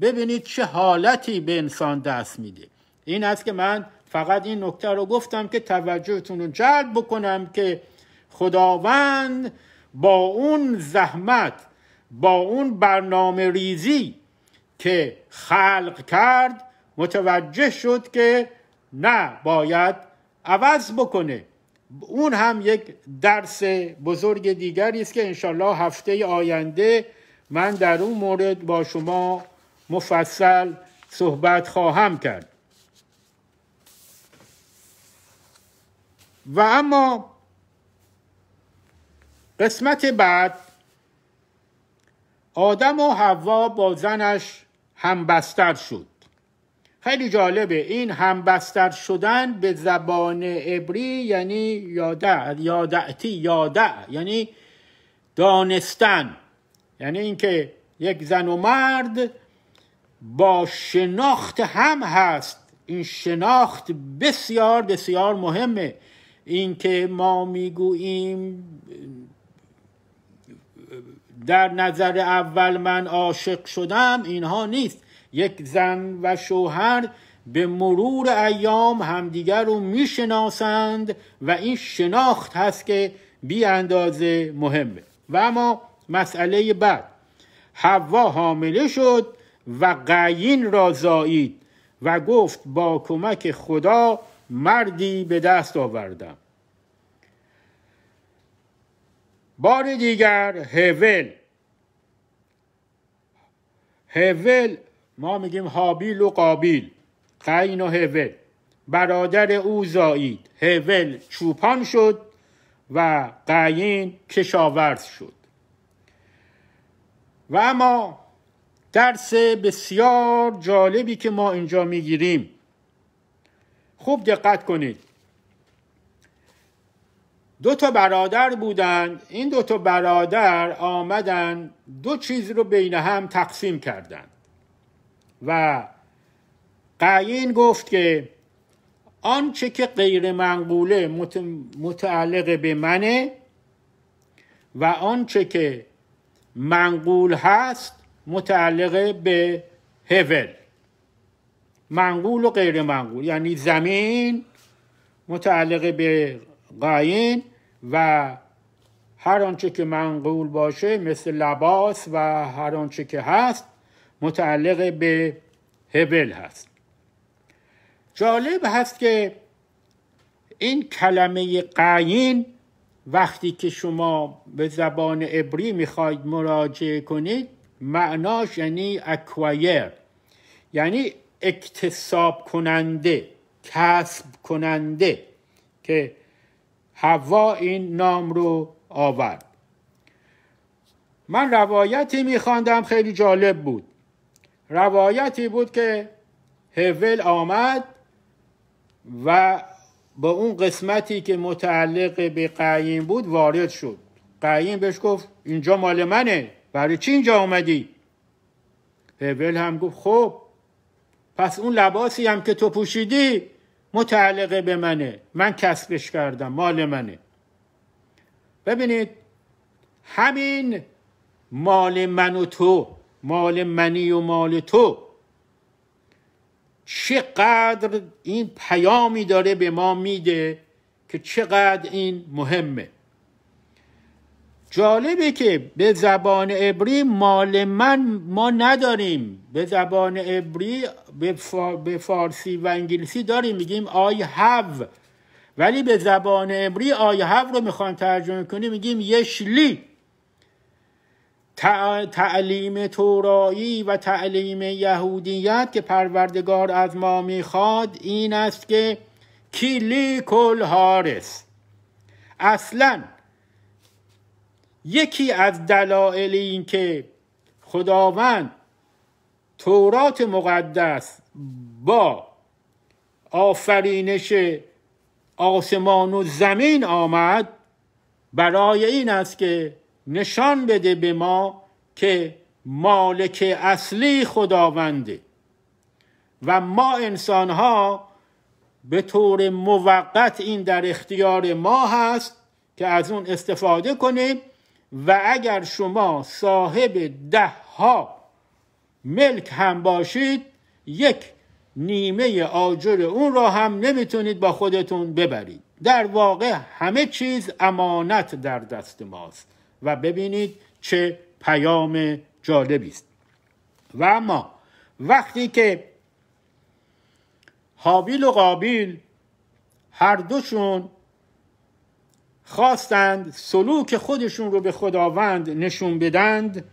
ببینید چه حالتی به انسان دست میده این است که من فقط این نکته رو گفتم که توجهتون رو جلب بکنم که خداوند با اون زحمت با اون برنامه ریزی که خلق کرد متوجه شد که نه باید عوض بکنه اون هم یک درس بزرگ دیگری است که انشالله هفته آینده من در اون مورد با شما مفصل صحبت خواهم کرد و اما قسمت بعد آدم و حوا با زنش همبستر شد خیلی جالبه این همبستر شدن به زبان عبری یعنی یاده یادعتی یاده یعنی دانستن یعنی اینکه یک زن و مرد با شناخت هم هست این شناخت بسیار بسیار مهمه اینکه ما میگوییم در نظر اول من عاشق شدم اینها نیست یک زن و شوهر به مرور ایام همدیگر رو میشناسند و این شناخت هست که بی اندازه مهمه و اما مسئله بعد حوا حامله شد و قیین را زایید و گفت با کمک خدا مردی به دست آوردم بار دیگر هول هول ما میگیم حابیل و قابیل قین و هول برادر او زایید هول چوپان شد و قین کشاورز شد و اما درس بسیار جالبی که ما اینجا میگیریم خوب دقت کنید دو تا برادر بودند این دو تا برادر آمدن دو چیز رو بین هم تقسیم کردند و قعین گفت که آنچه که غیر منقوله متعلق به منه و آنچه که منقول هست متعلق به هول منقول و غیر منقول یعنی زمین متعلق به قاین و هر آنچه که منقول باشه مثل لباس و هر آنچه که هست متعلق به هبل هست جالب هست که این کلمه قاین وقتی که شما به زبان عبری میخواید مراجعه کنید معناش یعنی اکوایر یعنی اکتساب کننده کسب کننده که هوا این نام رو آورد من روایتی میخواندم خیلی جالب بود روایتی بود که هول آمد و با اون قسمتی که متعلق به قیم بود وارد شد قعیم بهش گفت اینجا مال منه برای چی اینجا آمدی؟ هبل هم گفت خب پس اون لباسی هم که تو پوشیدی متعلقه به منه من کسبش کردم مال منه ببینید همین مال من و تو مال منی و مال تو چقدر این پیامی داره به ما میده که چقدر این مهمه جالبه که به زبان عبری مال من ما نداریم به زبان عبری به فارسی و انگلیسی داریم میگیم آی هاو ولی به زبان عبری آی هاو رو میخوان ترجمه کنیم میگیم یشلی تعلیم تورایی و تعلیم یهودیت که پروردگار از ما میخواد این است که کلی کل هارس اصلا یکی از دلایل این که خداوند تورات مقدس با آفرینش آسمان و زمین آمد برای این است که نشان بده به ما که مالک اصلی خداونده و ما انسانها به طور موقت این در اختیار ما هست که از اون استفاده کنیم و اگر شما صاحب ده ها ملک هم باشید یک نیمه آجر اون را هم نمیتونید با خودتون ببرید در واقع همه چیز امانت در دست ماست و ببینید چه پیام جالبی است و اما وقتی که حابیل و قابیل هر دوشون خواستند سلوک خودشون رو به خداوند نشون بدند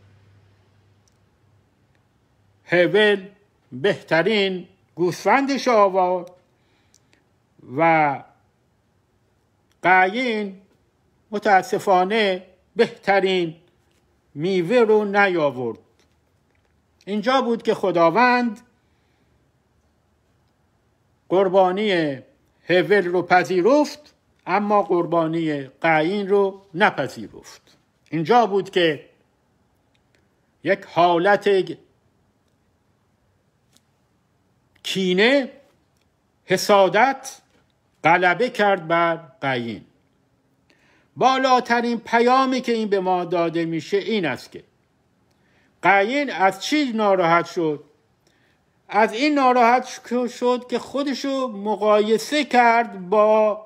هبل بهترین گوسفندش آورد و قعین متاسفانه بهترین میوه رو نیاورد اینجا بود که خداوند قربانی هول رو پذیرفت اما قربانی قعین رو نپذیرفت اینجا بود که یک حالت کینه حسادت غلبه کرد بر قیین بالاترین پیامی که این به ما داده میشه این است که قیین از چی ناراحت شد از این ناراحت شد که خودشو مقایسه کرد با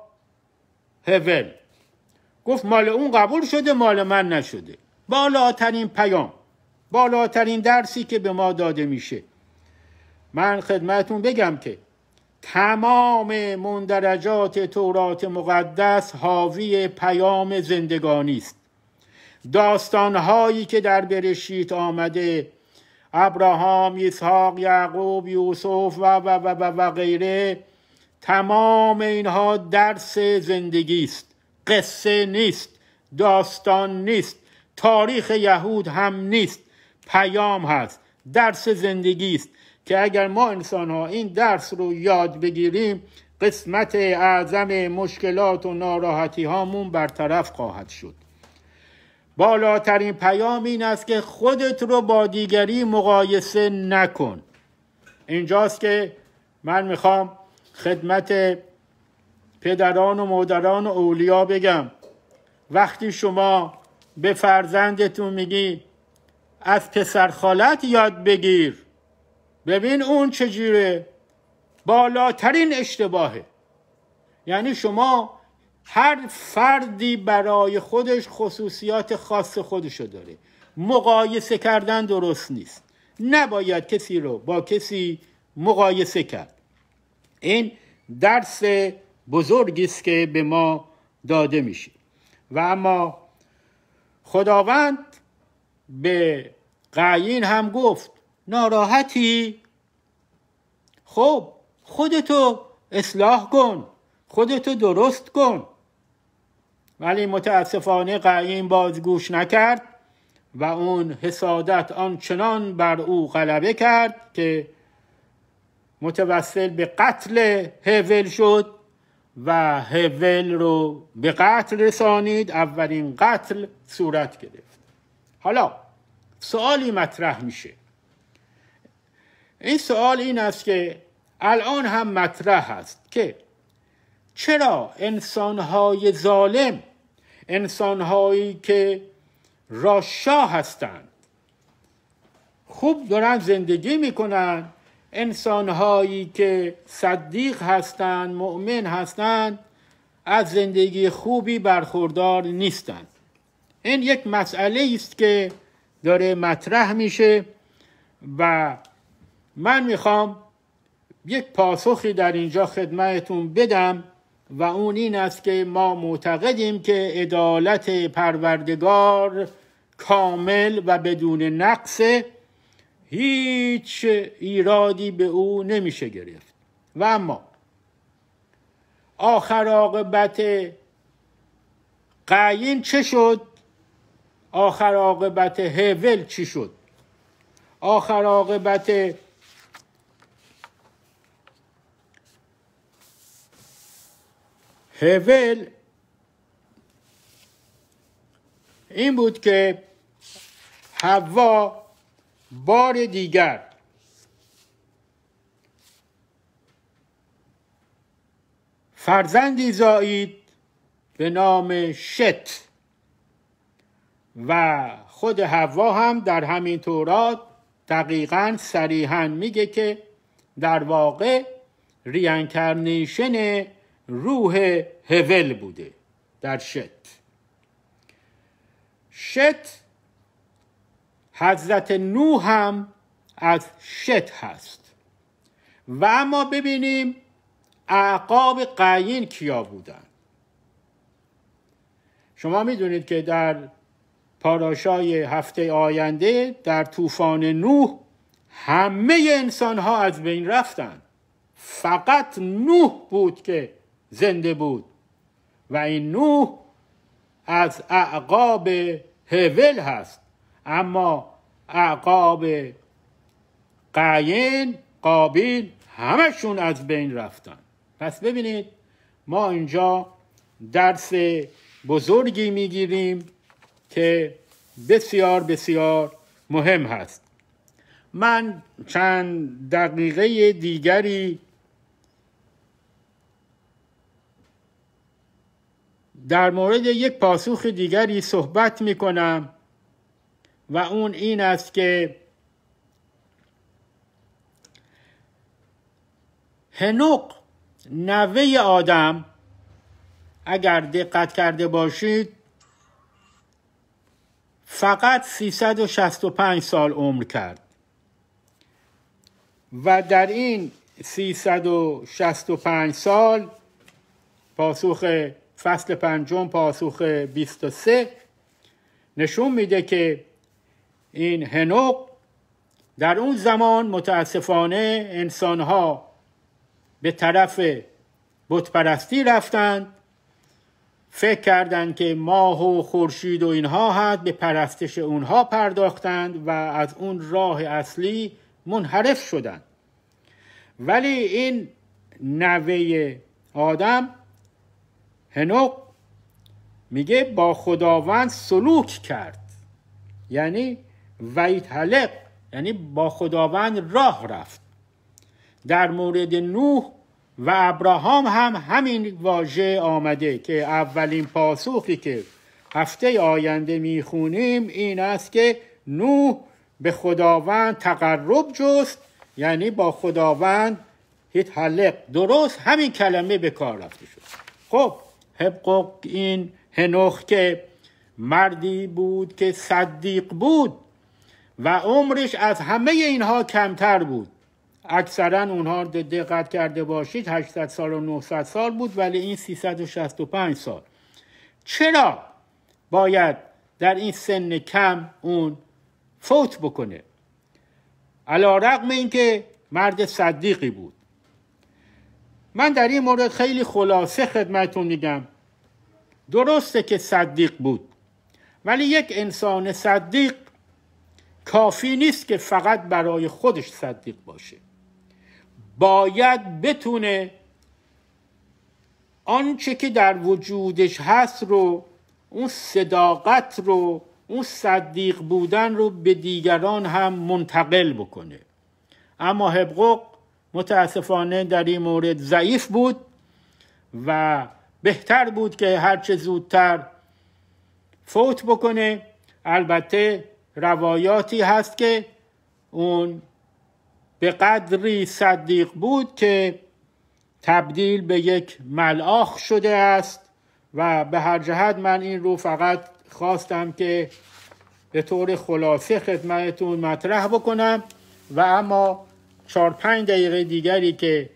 هول گفت مال اون قبول شده مال من نشده بالاترین پیام بالاترین درسی که به ما داده میشه من خدمتون بگم که تمام مندرجات تورات مقدس حاوی پیام زندگانی است داستانهایی که در برشیت آمده ابراهام، اسحاق، یعقوب، یوسف و و و و, و غیره تمام اینها درس زندگی است قصه نیست داستان نیست تاریخ یهود هم نیست پیام هست درس زندگی است که اگر ما انسان ها این درس رو یاد بگیریم قسمت اعظم مشکلات و ناراحتی هامون برطرف خواهد شد بالاترین پیام این است که خودت رو با دیگری مقایسه نکن اینجاست که من میخوام خدمت پدران و مادران و اولیا بگم وقتی شما به فرزندتون میگی از پسر خالت یاد بگیر ببین اون چجوره بالاترین اشتباهه یعنی شما هر فردی برای خودش خصوصیات خاص خودشو داره مقایسه کردن درست نیست نباید کسی رو با کسی مقایسه کرد این درس بزرگی است که به ما داده میشه و اما خداوند به قعین هم گفت ناراحتی خب خودتو اصلاح کن خودتو درست کن ولی متاسفانه قعین باز گوش نکرد و اون حسادت آنچنان بر او غلبه کرد که متوسل به قتل هول شد و هول رو به قتل رسانید اولین قتل صورت گرفت حالا سوالی مطرح میشه این سوال این است که الان هم مطرح است که چرا انسانهای ظالم انسانهایی که راشا هستند خوب دارن زندگی میکنن انسانهایی که صدیق هستند مؤمن هستند از زندگی خوبی برخوردار نیستند این یک مسئله است که داره مطرح میشه و من میخوام یک پاسخی در اینجا خدمتتون بدم و اون این است که ما معتقدیم که عدالت پروردگار کامل و بدون نقصه هیچ ایرادی به او نمیشه گرفت و اما آخر عاقبت قعین چه شد آخر عاقبت هول چی شد آخر عاقبت هول این بود که هوا بار دیگر فرزندی زایید به نام شت و خود حوا هم در همین تورات دقیقا صریحا میگه که در واقع ریانکرنیشن روح هول بوده در شت شت حضرت نو هم از شت هست و اما ببینیم اعقاب قیین کیا بودن شما میدونید که در پاراشای هفته آینده در طوفان نوح همه انسان ها از بین رفتن فقط نوح بود که زنده بود و این نوح از اعقاب هول هست اما اعقاب قعین قابیل همشون از بین رفتن پس ببینید ما اینجا درس بزرگی میگیریم که بسیار بسیار مهم هست من چند دقیقه دیگری در مورد یک پاسخ دیگری صحبت میکنم و اون این است که هنوق نوه آدم اگر دقت کرده باشید فقط 365 سال عمر کرد و در این 365 سال پاسخ فصل پنجم پاسخ 23 نشون میده که این هنوق در اون زمان متاسفانه انسانها به طرف بتپرستی رفتند فکر کردند که ماه و خورشید و اینها هست به پرستش اونها پرداختند و از اون راه اصلی منحرف شدند ولی این نوه آدم هنوق میگه با خداوند سلوک کرد یعنی حلق یعنی با خداوند راه رفت در مورد نوح و ابراهام هم همین واژه آمده که اولین پاسخی که هفته آینده میخونیم این است که نوح به خداوند تقرب جست یعنی با خداوند هیت حلق درست همین کلمه به کار رفته شد خب حبقق این هنوخ که مردی بود که صدیق بود و عمرش از همه اینها کمتر بود اکثرا اونها دقت کرده باشید 800 سال و 900 سال بود ولی این 365 سال چرا باید در این سن کم اون فوت بکنه علا رقم اینکه مرد صدیقی بود من در این مورد خیلی خلاصه خدمتون میگم درسته که صدیق بود ولی یک انسان صدیق کافی نیست که فقط برای خودش صدیق باشه باید بتونه آنچه که در وجودش هست رو اون صداقت رو اون صدیق بودن رو به دیگران هم منتقل بکنه اما حبقوق متاسفانه در این مورد ضعیف بود و بهتر بود که هرچه زودتر فوت بکنه البته روایاتی هست که اون به قدری صدیق بود که تبدیل به یک ملاخ شده است و به هر جهت من این رو فقط خواستم که به طور خلاصه خدمتون مطرح بکنم و اما چار پنج دقیقه دیگری که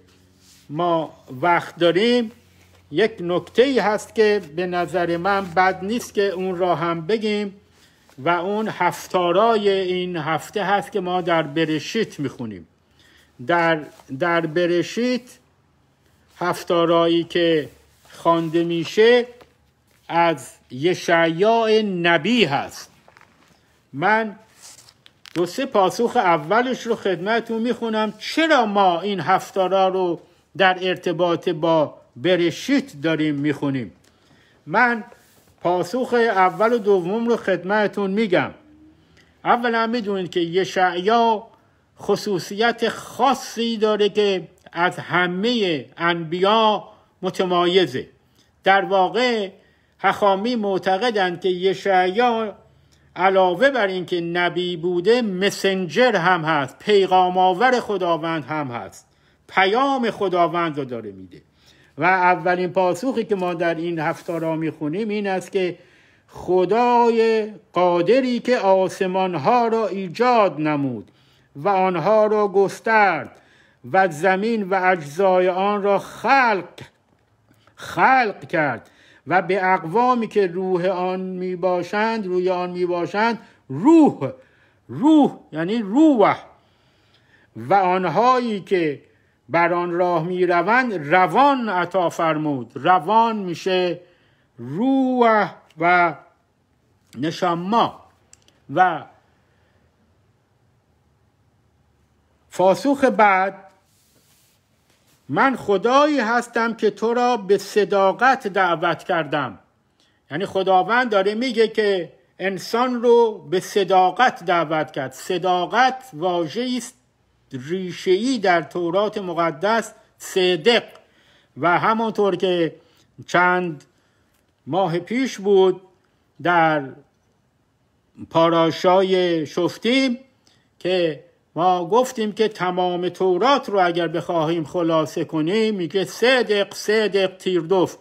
ما وقت داریم یک نکته ای هست که به نظر من بد نیست که اون را هم بگیم و اون هفتارای این هفته هست که ما در برشیت میخونیم در, در برشیت هفتارایی که خوانده میشه از یشعیا نبی هست من دو سه پاسخ اولش رو خدمتتون میخونم چرا ما این هفتارا رو در ارتباط با برشیت داریم میخونیم من پاسخ اول و دوم رو خدمتون میگم اولا میدونید که یه خصوصیت خاصی داره که از همه انبیا متمایزه در واقع حخامی معتقدند که یشعیا علاوه بر اینکه نبی بوده مسنجر هم هست پیغام آور خداوند هم هست پیام خداوند رو داره میده و اولین پاسخی که ما در این هفته را میخونیم این است که خدای قادری که آسمان ها را ایجاد نمود و آنها را گسترد و زمین و اجزای آن را خلق خلق کرد و به اقوامی که روح آن می باشند روی آن می روح روح یعنی روح و آنهایی که بر آن راه روند روان عطا فرمود روان میشه روح و نشما و فاسوخ بعد من خدایی هستم که تو را به صداقت دعوت کردم یعنی خداوند داره میگه که انسان رو به صداقت دعوت کرد صداقت واجه است ای در تورات مقدس صدق و همانطور که چند ماه پیش بود در پاراشای شفتیم که ما گفتیم که تمام تورات رو اگر بخواهیم خلاصه کنیم میگه صدق صدق تیردوف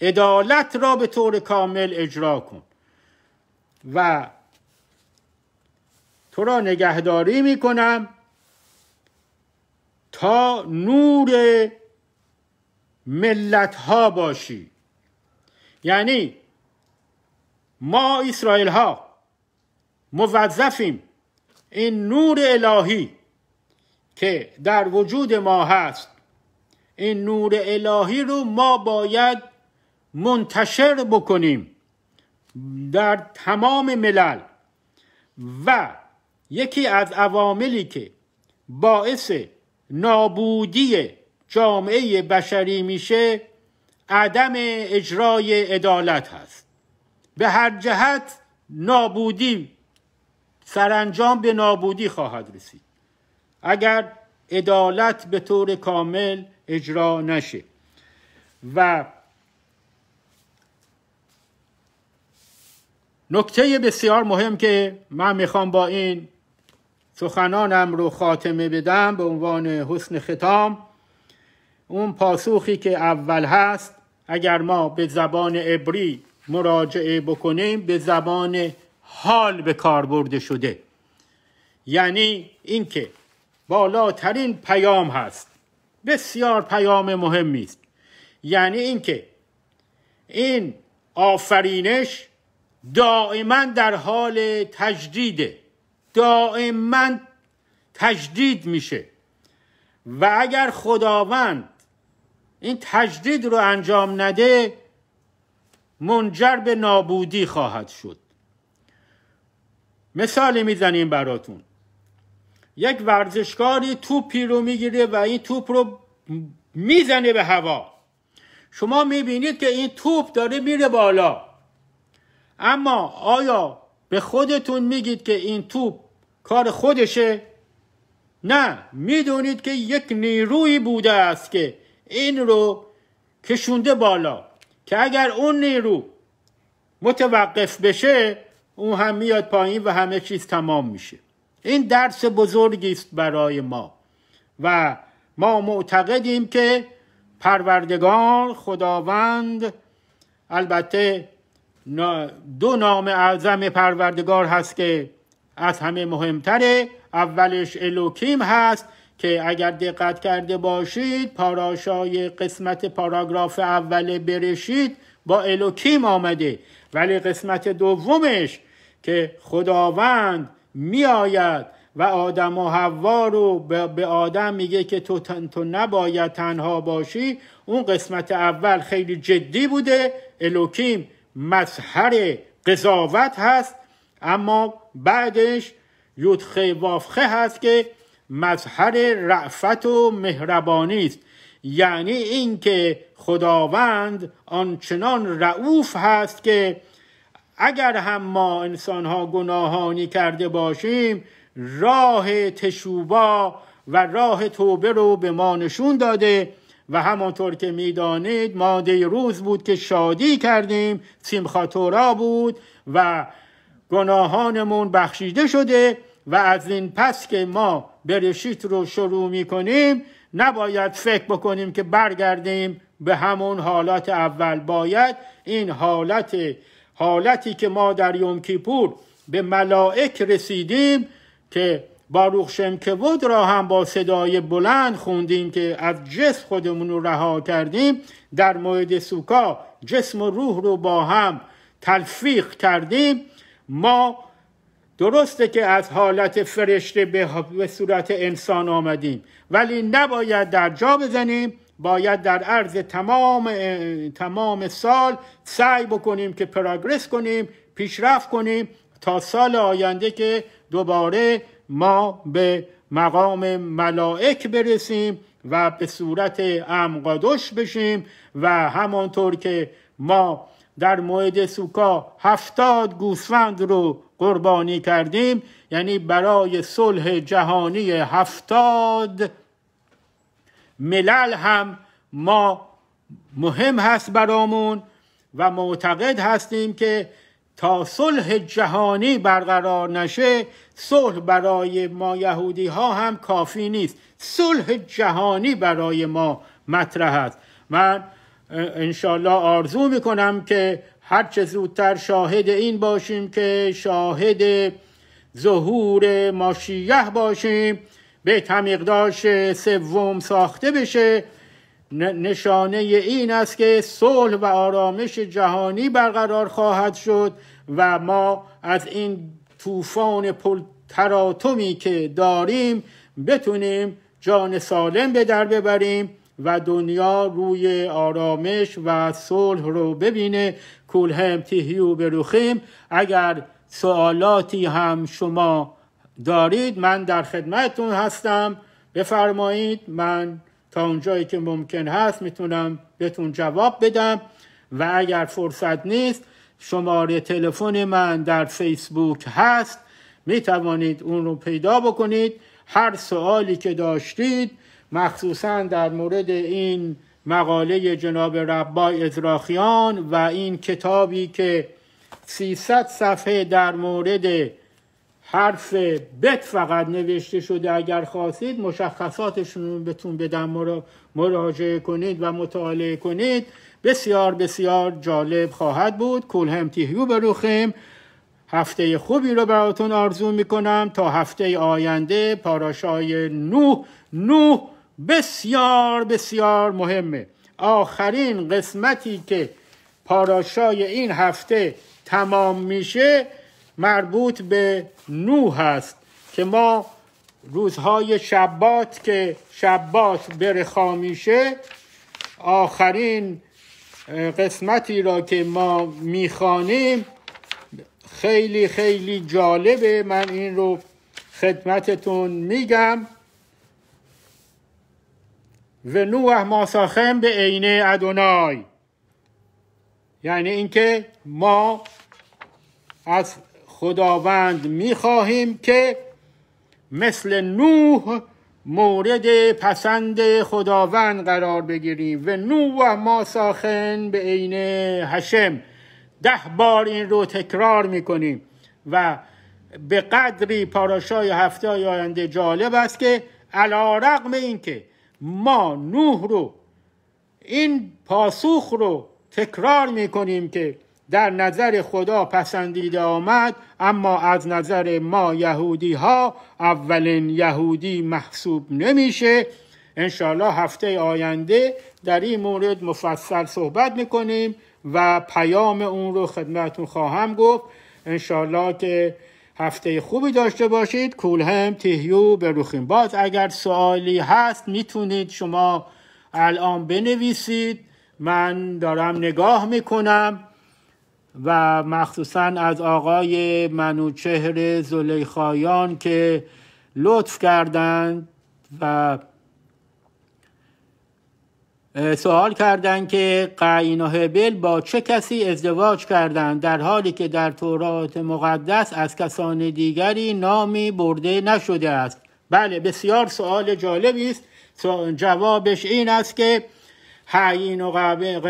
عدالت را به طور کامل اجرا کن و تو را نگهداری میکنم تا نور ملت ها باشی یعنی ما اسرائیل ها موظفیم این نور الهی که در وجود ما هست این نور الهی رو ما باید منتشر بکنیم در تمام ملل و یکی از عواملی که باعث نابودی جامعه بشری میشه عدم اجرای عدالت هست به هر جهت نابودی سرانجام به نابودی خواهد رسید اگر عدالت به طور کامل اجرا نشه و نکته بسیار مهم که من میخوام با این سخنانم رو خاتمه بدم به عنوان حسن ختام اون پاسخی که اول هست اگر ما به زبان عبری مراجعه بکنیم به زبان حال به کار برده شده یعنی اینکه بالاترین پیام هست بسیار پیام مهمی است یعنی اینکه این آفرینش دائما در حال تجدیده دائما تجدید میشه و اگر خداوند این تجدید رو انجام نده منجر به نابودی خواهد شد مثالی میزنیم براتون یک ورزشکاری توپی رو میگیره و این توپ رو میزنه به هوا شما میبینید که این توپ داره میره بالا اما آیا به خودتون میگید که این توپ کار خودشه نه میدونید که یک نیروی بوده است که این رو کشونده بالا که اگر اون نیرو متوقف بشه اون هم میاد پایین و همه چیز تمام میشه این درس بزرگی است برای ما و ما معتقدیم که پروردگار خداوند البته دو نام اعظم پروردگار هست که از همه مهمتره اولش الوکیم هست که اگر دقت کرده باشید پاراشای قسمت پاراگراف اول برشید با الوکیم آمده ولی قسمت دومش که خداوند میآید و آدم و حوا رو به آدم میگه که تو, تو نباید تنها باشی اون قسمت اول خیلی جدی بوده الوکیم مظهر قضاوت هست اما بعدش یودخه وافخه هست که مظهر رعفت و مهربانی است یعنی اینکه خداوند آنچنان رعوف هست که اگر هم ما انسان ها گناهانی کرده باشیم راه تشوبا و راه توبه رو به ما نشون داده و همانطور که میدانید ماده روز بود که شادی کردیم سیمخاتورا بود و گناهانمون بخشیده شده و از این پس که ما برشیت رو شروع می کنیم نباید فکر بکنیم که برگردیم به همون حالات اول باید این حالت حالتی که ما در یوم کیپور به ملائک رسیدیم که که بود را هم با صدای بلند خوندیم که از جسم خودمون رو رها کردیم در مورد سوکا جسم و روح رو با هم تلفیق کردیم ما درسته که از حالت فرشته به صورت انسان آمدیم ولی نباید در جا بزنیم باید در عرض تمام, تمام سال سعی بکنیم که پراگرس کنیم پیشرفت کنیم تا سال آینده که دوباره ما به مقام ملائک برسیم و به صورت امقادش بشیم و همانطور که ما در موعد سوکا هفتاد گوسفند رو قربانی کردیم یعنی برای صلح جهانی هفتاد ملل هم ما مهم هست برامون و معتقد هستیم که تا صلح جهانی برقرار نشه صلح برای ما یهودی ها هم کافی نیست صلح جهانی برای ما مطرح است من انشالله آرزو میکنم که هرچه زودتر شاهد این باشیم که شاهد ظهور ماشیه باشیم به تمیقداش سوم ساخته بشه نشانه این است که صلح و آرامش جهانی برقرار خواهد شد و ما از این طوفان پل که داریم بتونیم جان سالم به در ببریم و دنیا روی آرامش و صلح رو ببینه کلهم تیهیو بروخیم اگر سوالاتی هم شما دارید من در خدمتتون هستم بفرمایید من تا اونجایی که ممکن هست میتونم بهتون جواب بدم و اگر فرصت نیست شماره تلفن من در فیسبوک هست میتوانید اون رو پیدا بکنید هر سوالی که داشتید مخصوصا در مورد این مقاله جناب ربای ازراخیان و این کتابی که 300 صفحه در مورد حرف بت فقط نوشته شده اگر خواستید مشخصاتشون بهتون بدم مراجعه کنید و مطالعه کنید بسیار بسیار جالب خواهد بود کل هم تیهیو بروخیم هفته خوبی رو براتون آرزو میکنم تا هفته آینده پاراشای نوح نوح بسیار بسیار مهمه آخرین قسمتی که پاراشای این هفته تمام میشه مربوط به نوح هست که ما روزهای شبات که شبات برخا میشه آخرین قسمتی را که ما میخوانیم خیلی خیلی جالبه من این رو خدمتتون میگم و ماساخن به عینه ادونای، یعنی اینکه ما از خداوند میخواهیم که مثل نوح مورد پسند خداوند قرار بگیریم و نوح ما ساخن به عین هشم ده بار این رو تکرار میکنیم و به قدری پاراشای هفته آینده جالب است که علا رقم اینکه ما نوح رو این پاسخ رو تکرار میکنیم که در نظر خدا پسندیده آمد اما از نظر ما یهودی ها اولین یهودی محسوب نمیشه انشاءالله هفته آینده در این مورد مفصل صحبت میکنیم و پیام اون رو خدمتون خواهم گفت انشاءالله که هفته خوبی داشته باشید کولهم تهیو بروخیم باز اگر سوالی هست میتونید شما الان بنویسید من دارم نگاه میکنم و مخصوصا از آقای منوچهر زلیخایان که لطف کردند و سوال کردند که قعین و هبل با چه کسی ازدواج کردند در حالی که در تورات مقدس از کسان دیگری نامی برده نشده است بله بسیار سوال جالبی است جوابش این است که حین و قبل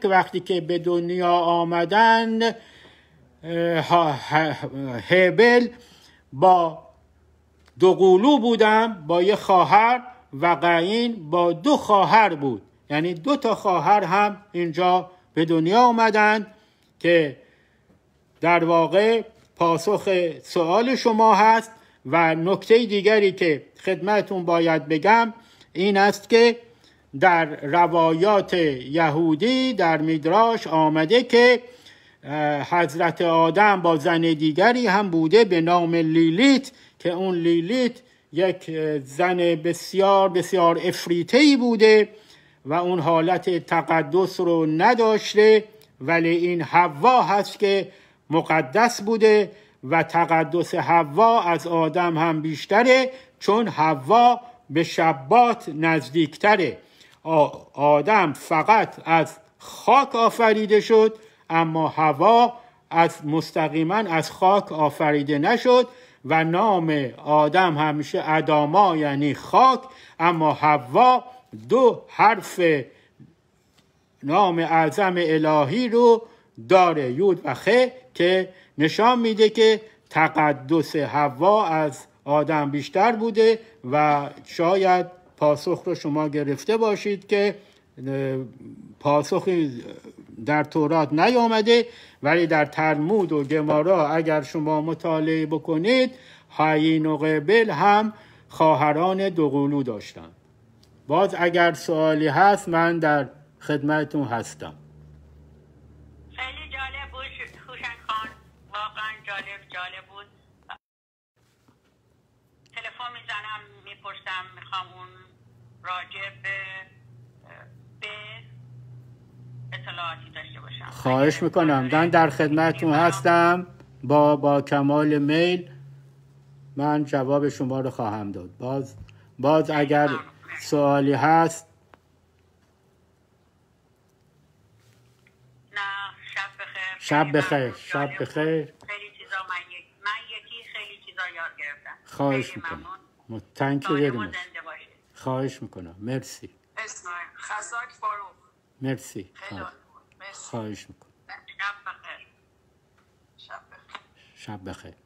که وقتی که به دنیا آمدن هبل با دو قولو بودم با یه خواهر و قعین با دو خواهر بود یعنی دو تا خواهر هم اینجا به دنیا آمدن که در واقع پاسخ سوال شما هست و نکته دیگری که خدمتون باید بگم این است که در روایات یهودی در میدراش آمده که حضرت آدم با زن دیگری هم بوده به نام لیلیت که اون لیلیت یک زن بسیار بسیار افریتهی بوده و اون حالت تقدس رو نداشته ولی این حوا هست که مقدس بوده و تقدس حوا از آدم هم بیشتره چون حوا به شبات نزدیکتره آدم فقط از خاک آفریده شد اما هوا از مستقیما از خاک آفریده نشد و نام آدم همیشه اداما یعنی خاک اما هوا دو حرف نام اعظم الهی رو داره یود و خه که نشان میده که تقدس هوا از آدم بیشتر بوده و شاید پاسخ رو شما گرفته باشید که پاسخی در تورات نیامده ولی در ترمود و گمارا اگر شما مطالعه بکنید هاین و قبل هم خواهران دوقلو داشتند باز اگر سوالی هست من در خدمتون هستم خیلی جالب بود خوشن خان واقعا جالب جالب بود تلفن میزنم میپرسم میخوام اون راجع به به اطلاعاتی داشته باشم خواهش میکنم من در خدمتون هستم با با کمال میل من جواب رو خواهم داد باز باز اگر سوالی هست نه شب بخیر شب بخیر شب بخیر خیلی چیزا من, یک... من یکی خیلی چیزا یاد گرفتم خواهش میکنم متشکرم خواهش میکنم مرسی خساک فاروق مرسی خواهش میکنم شب بخیر شب بخیر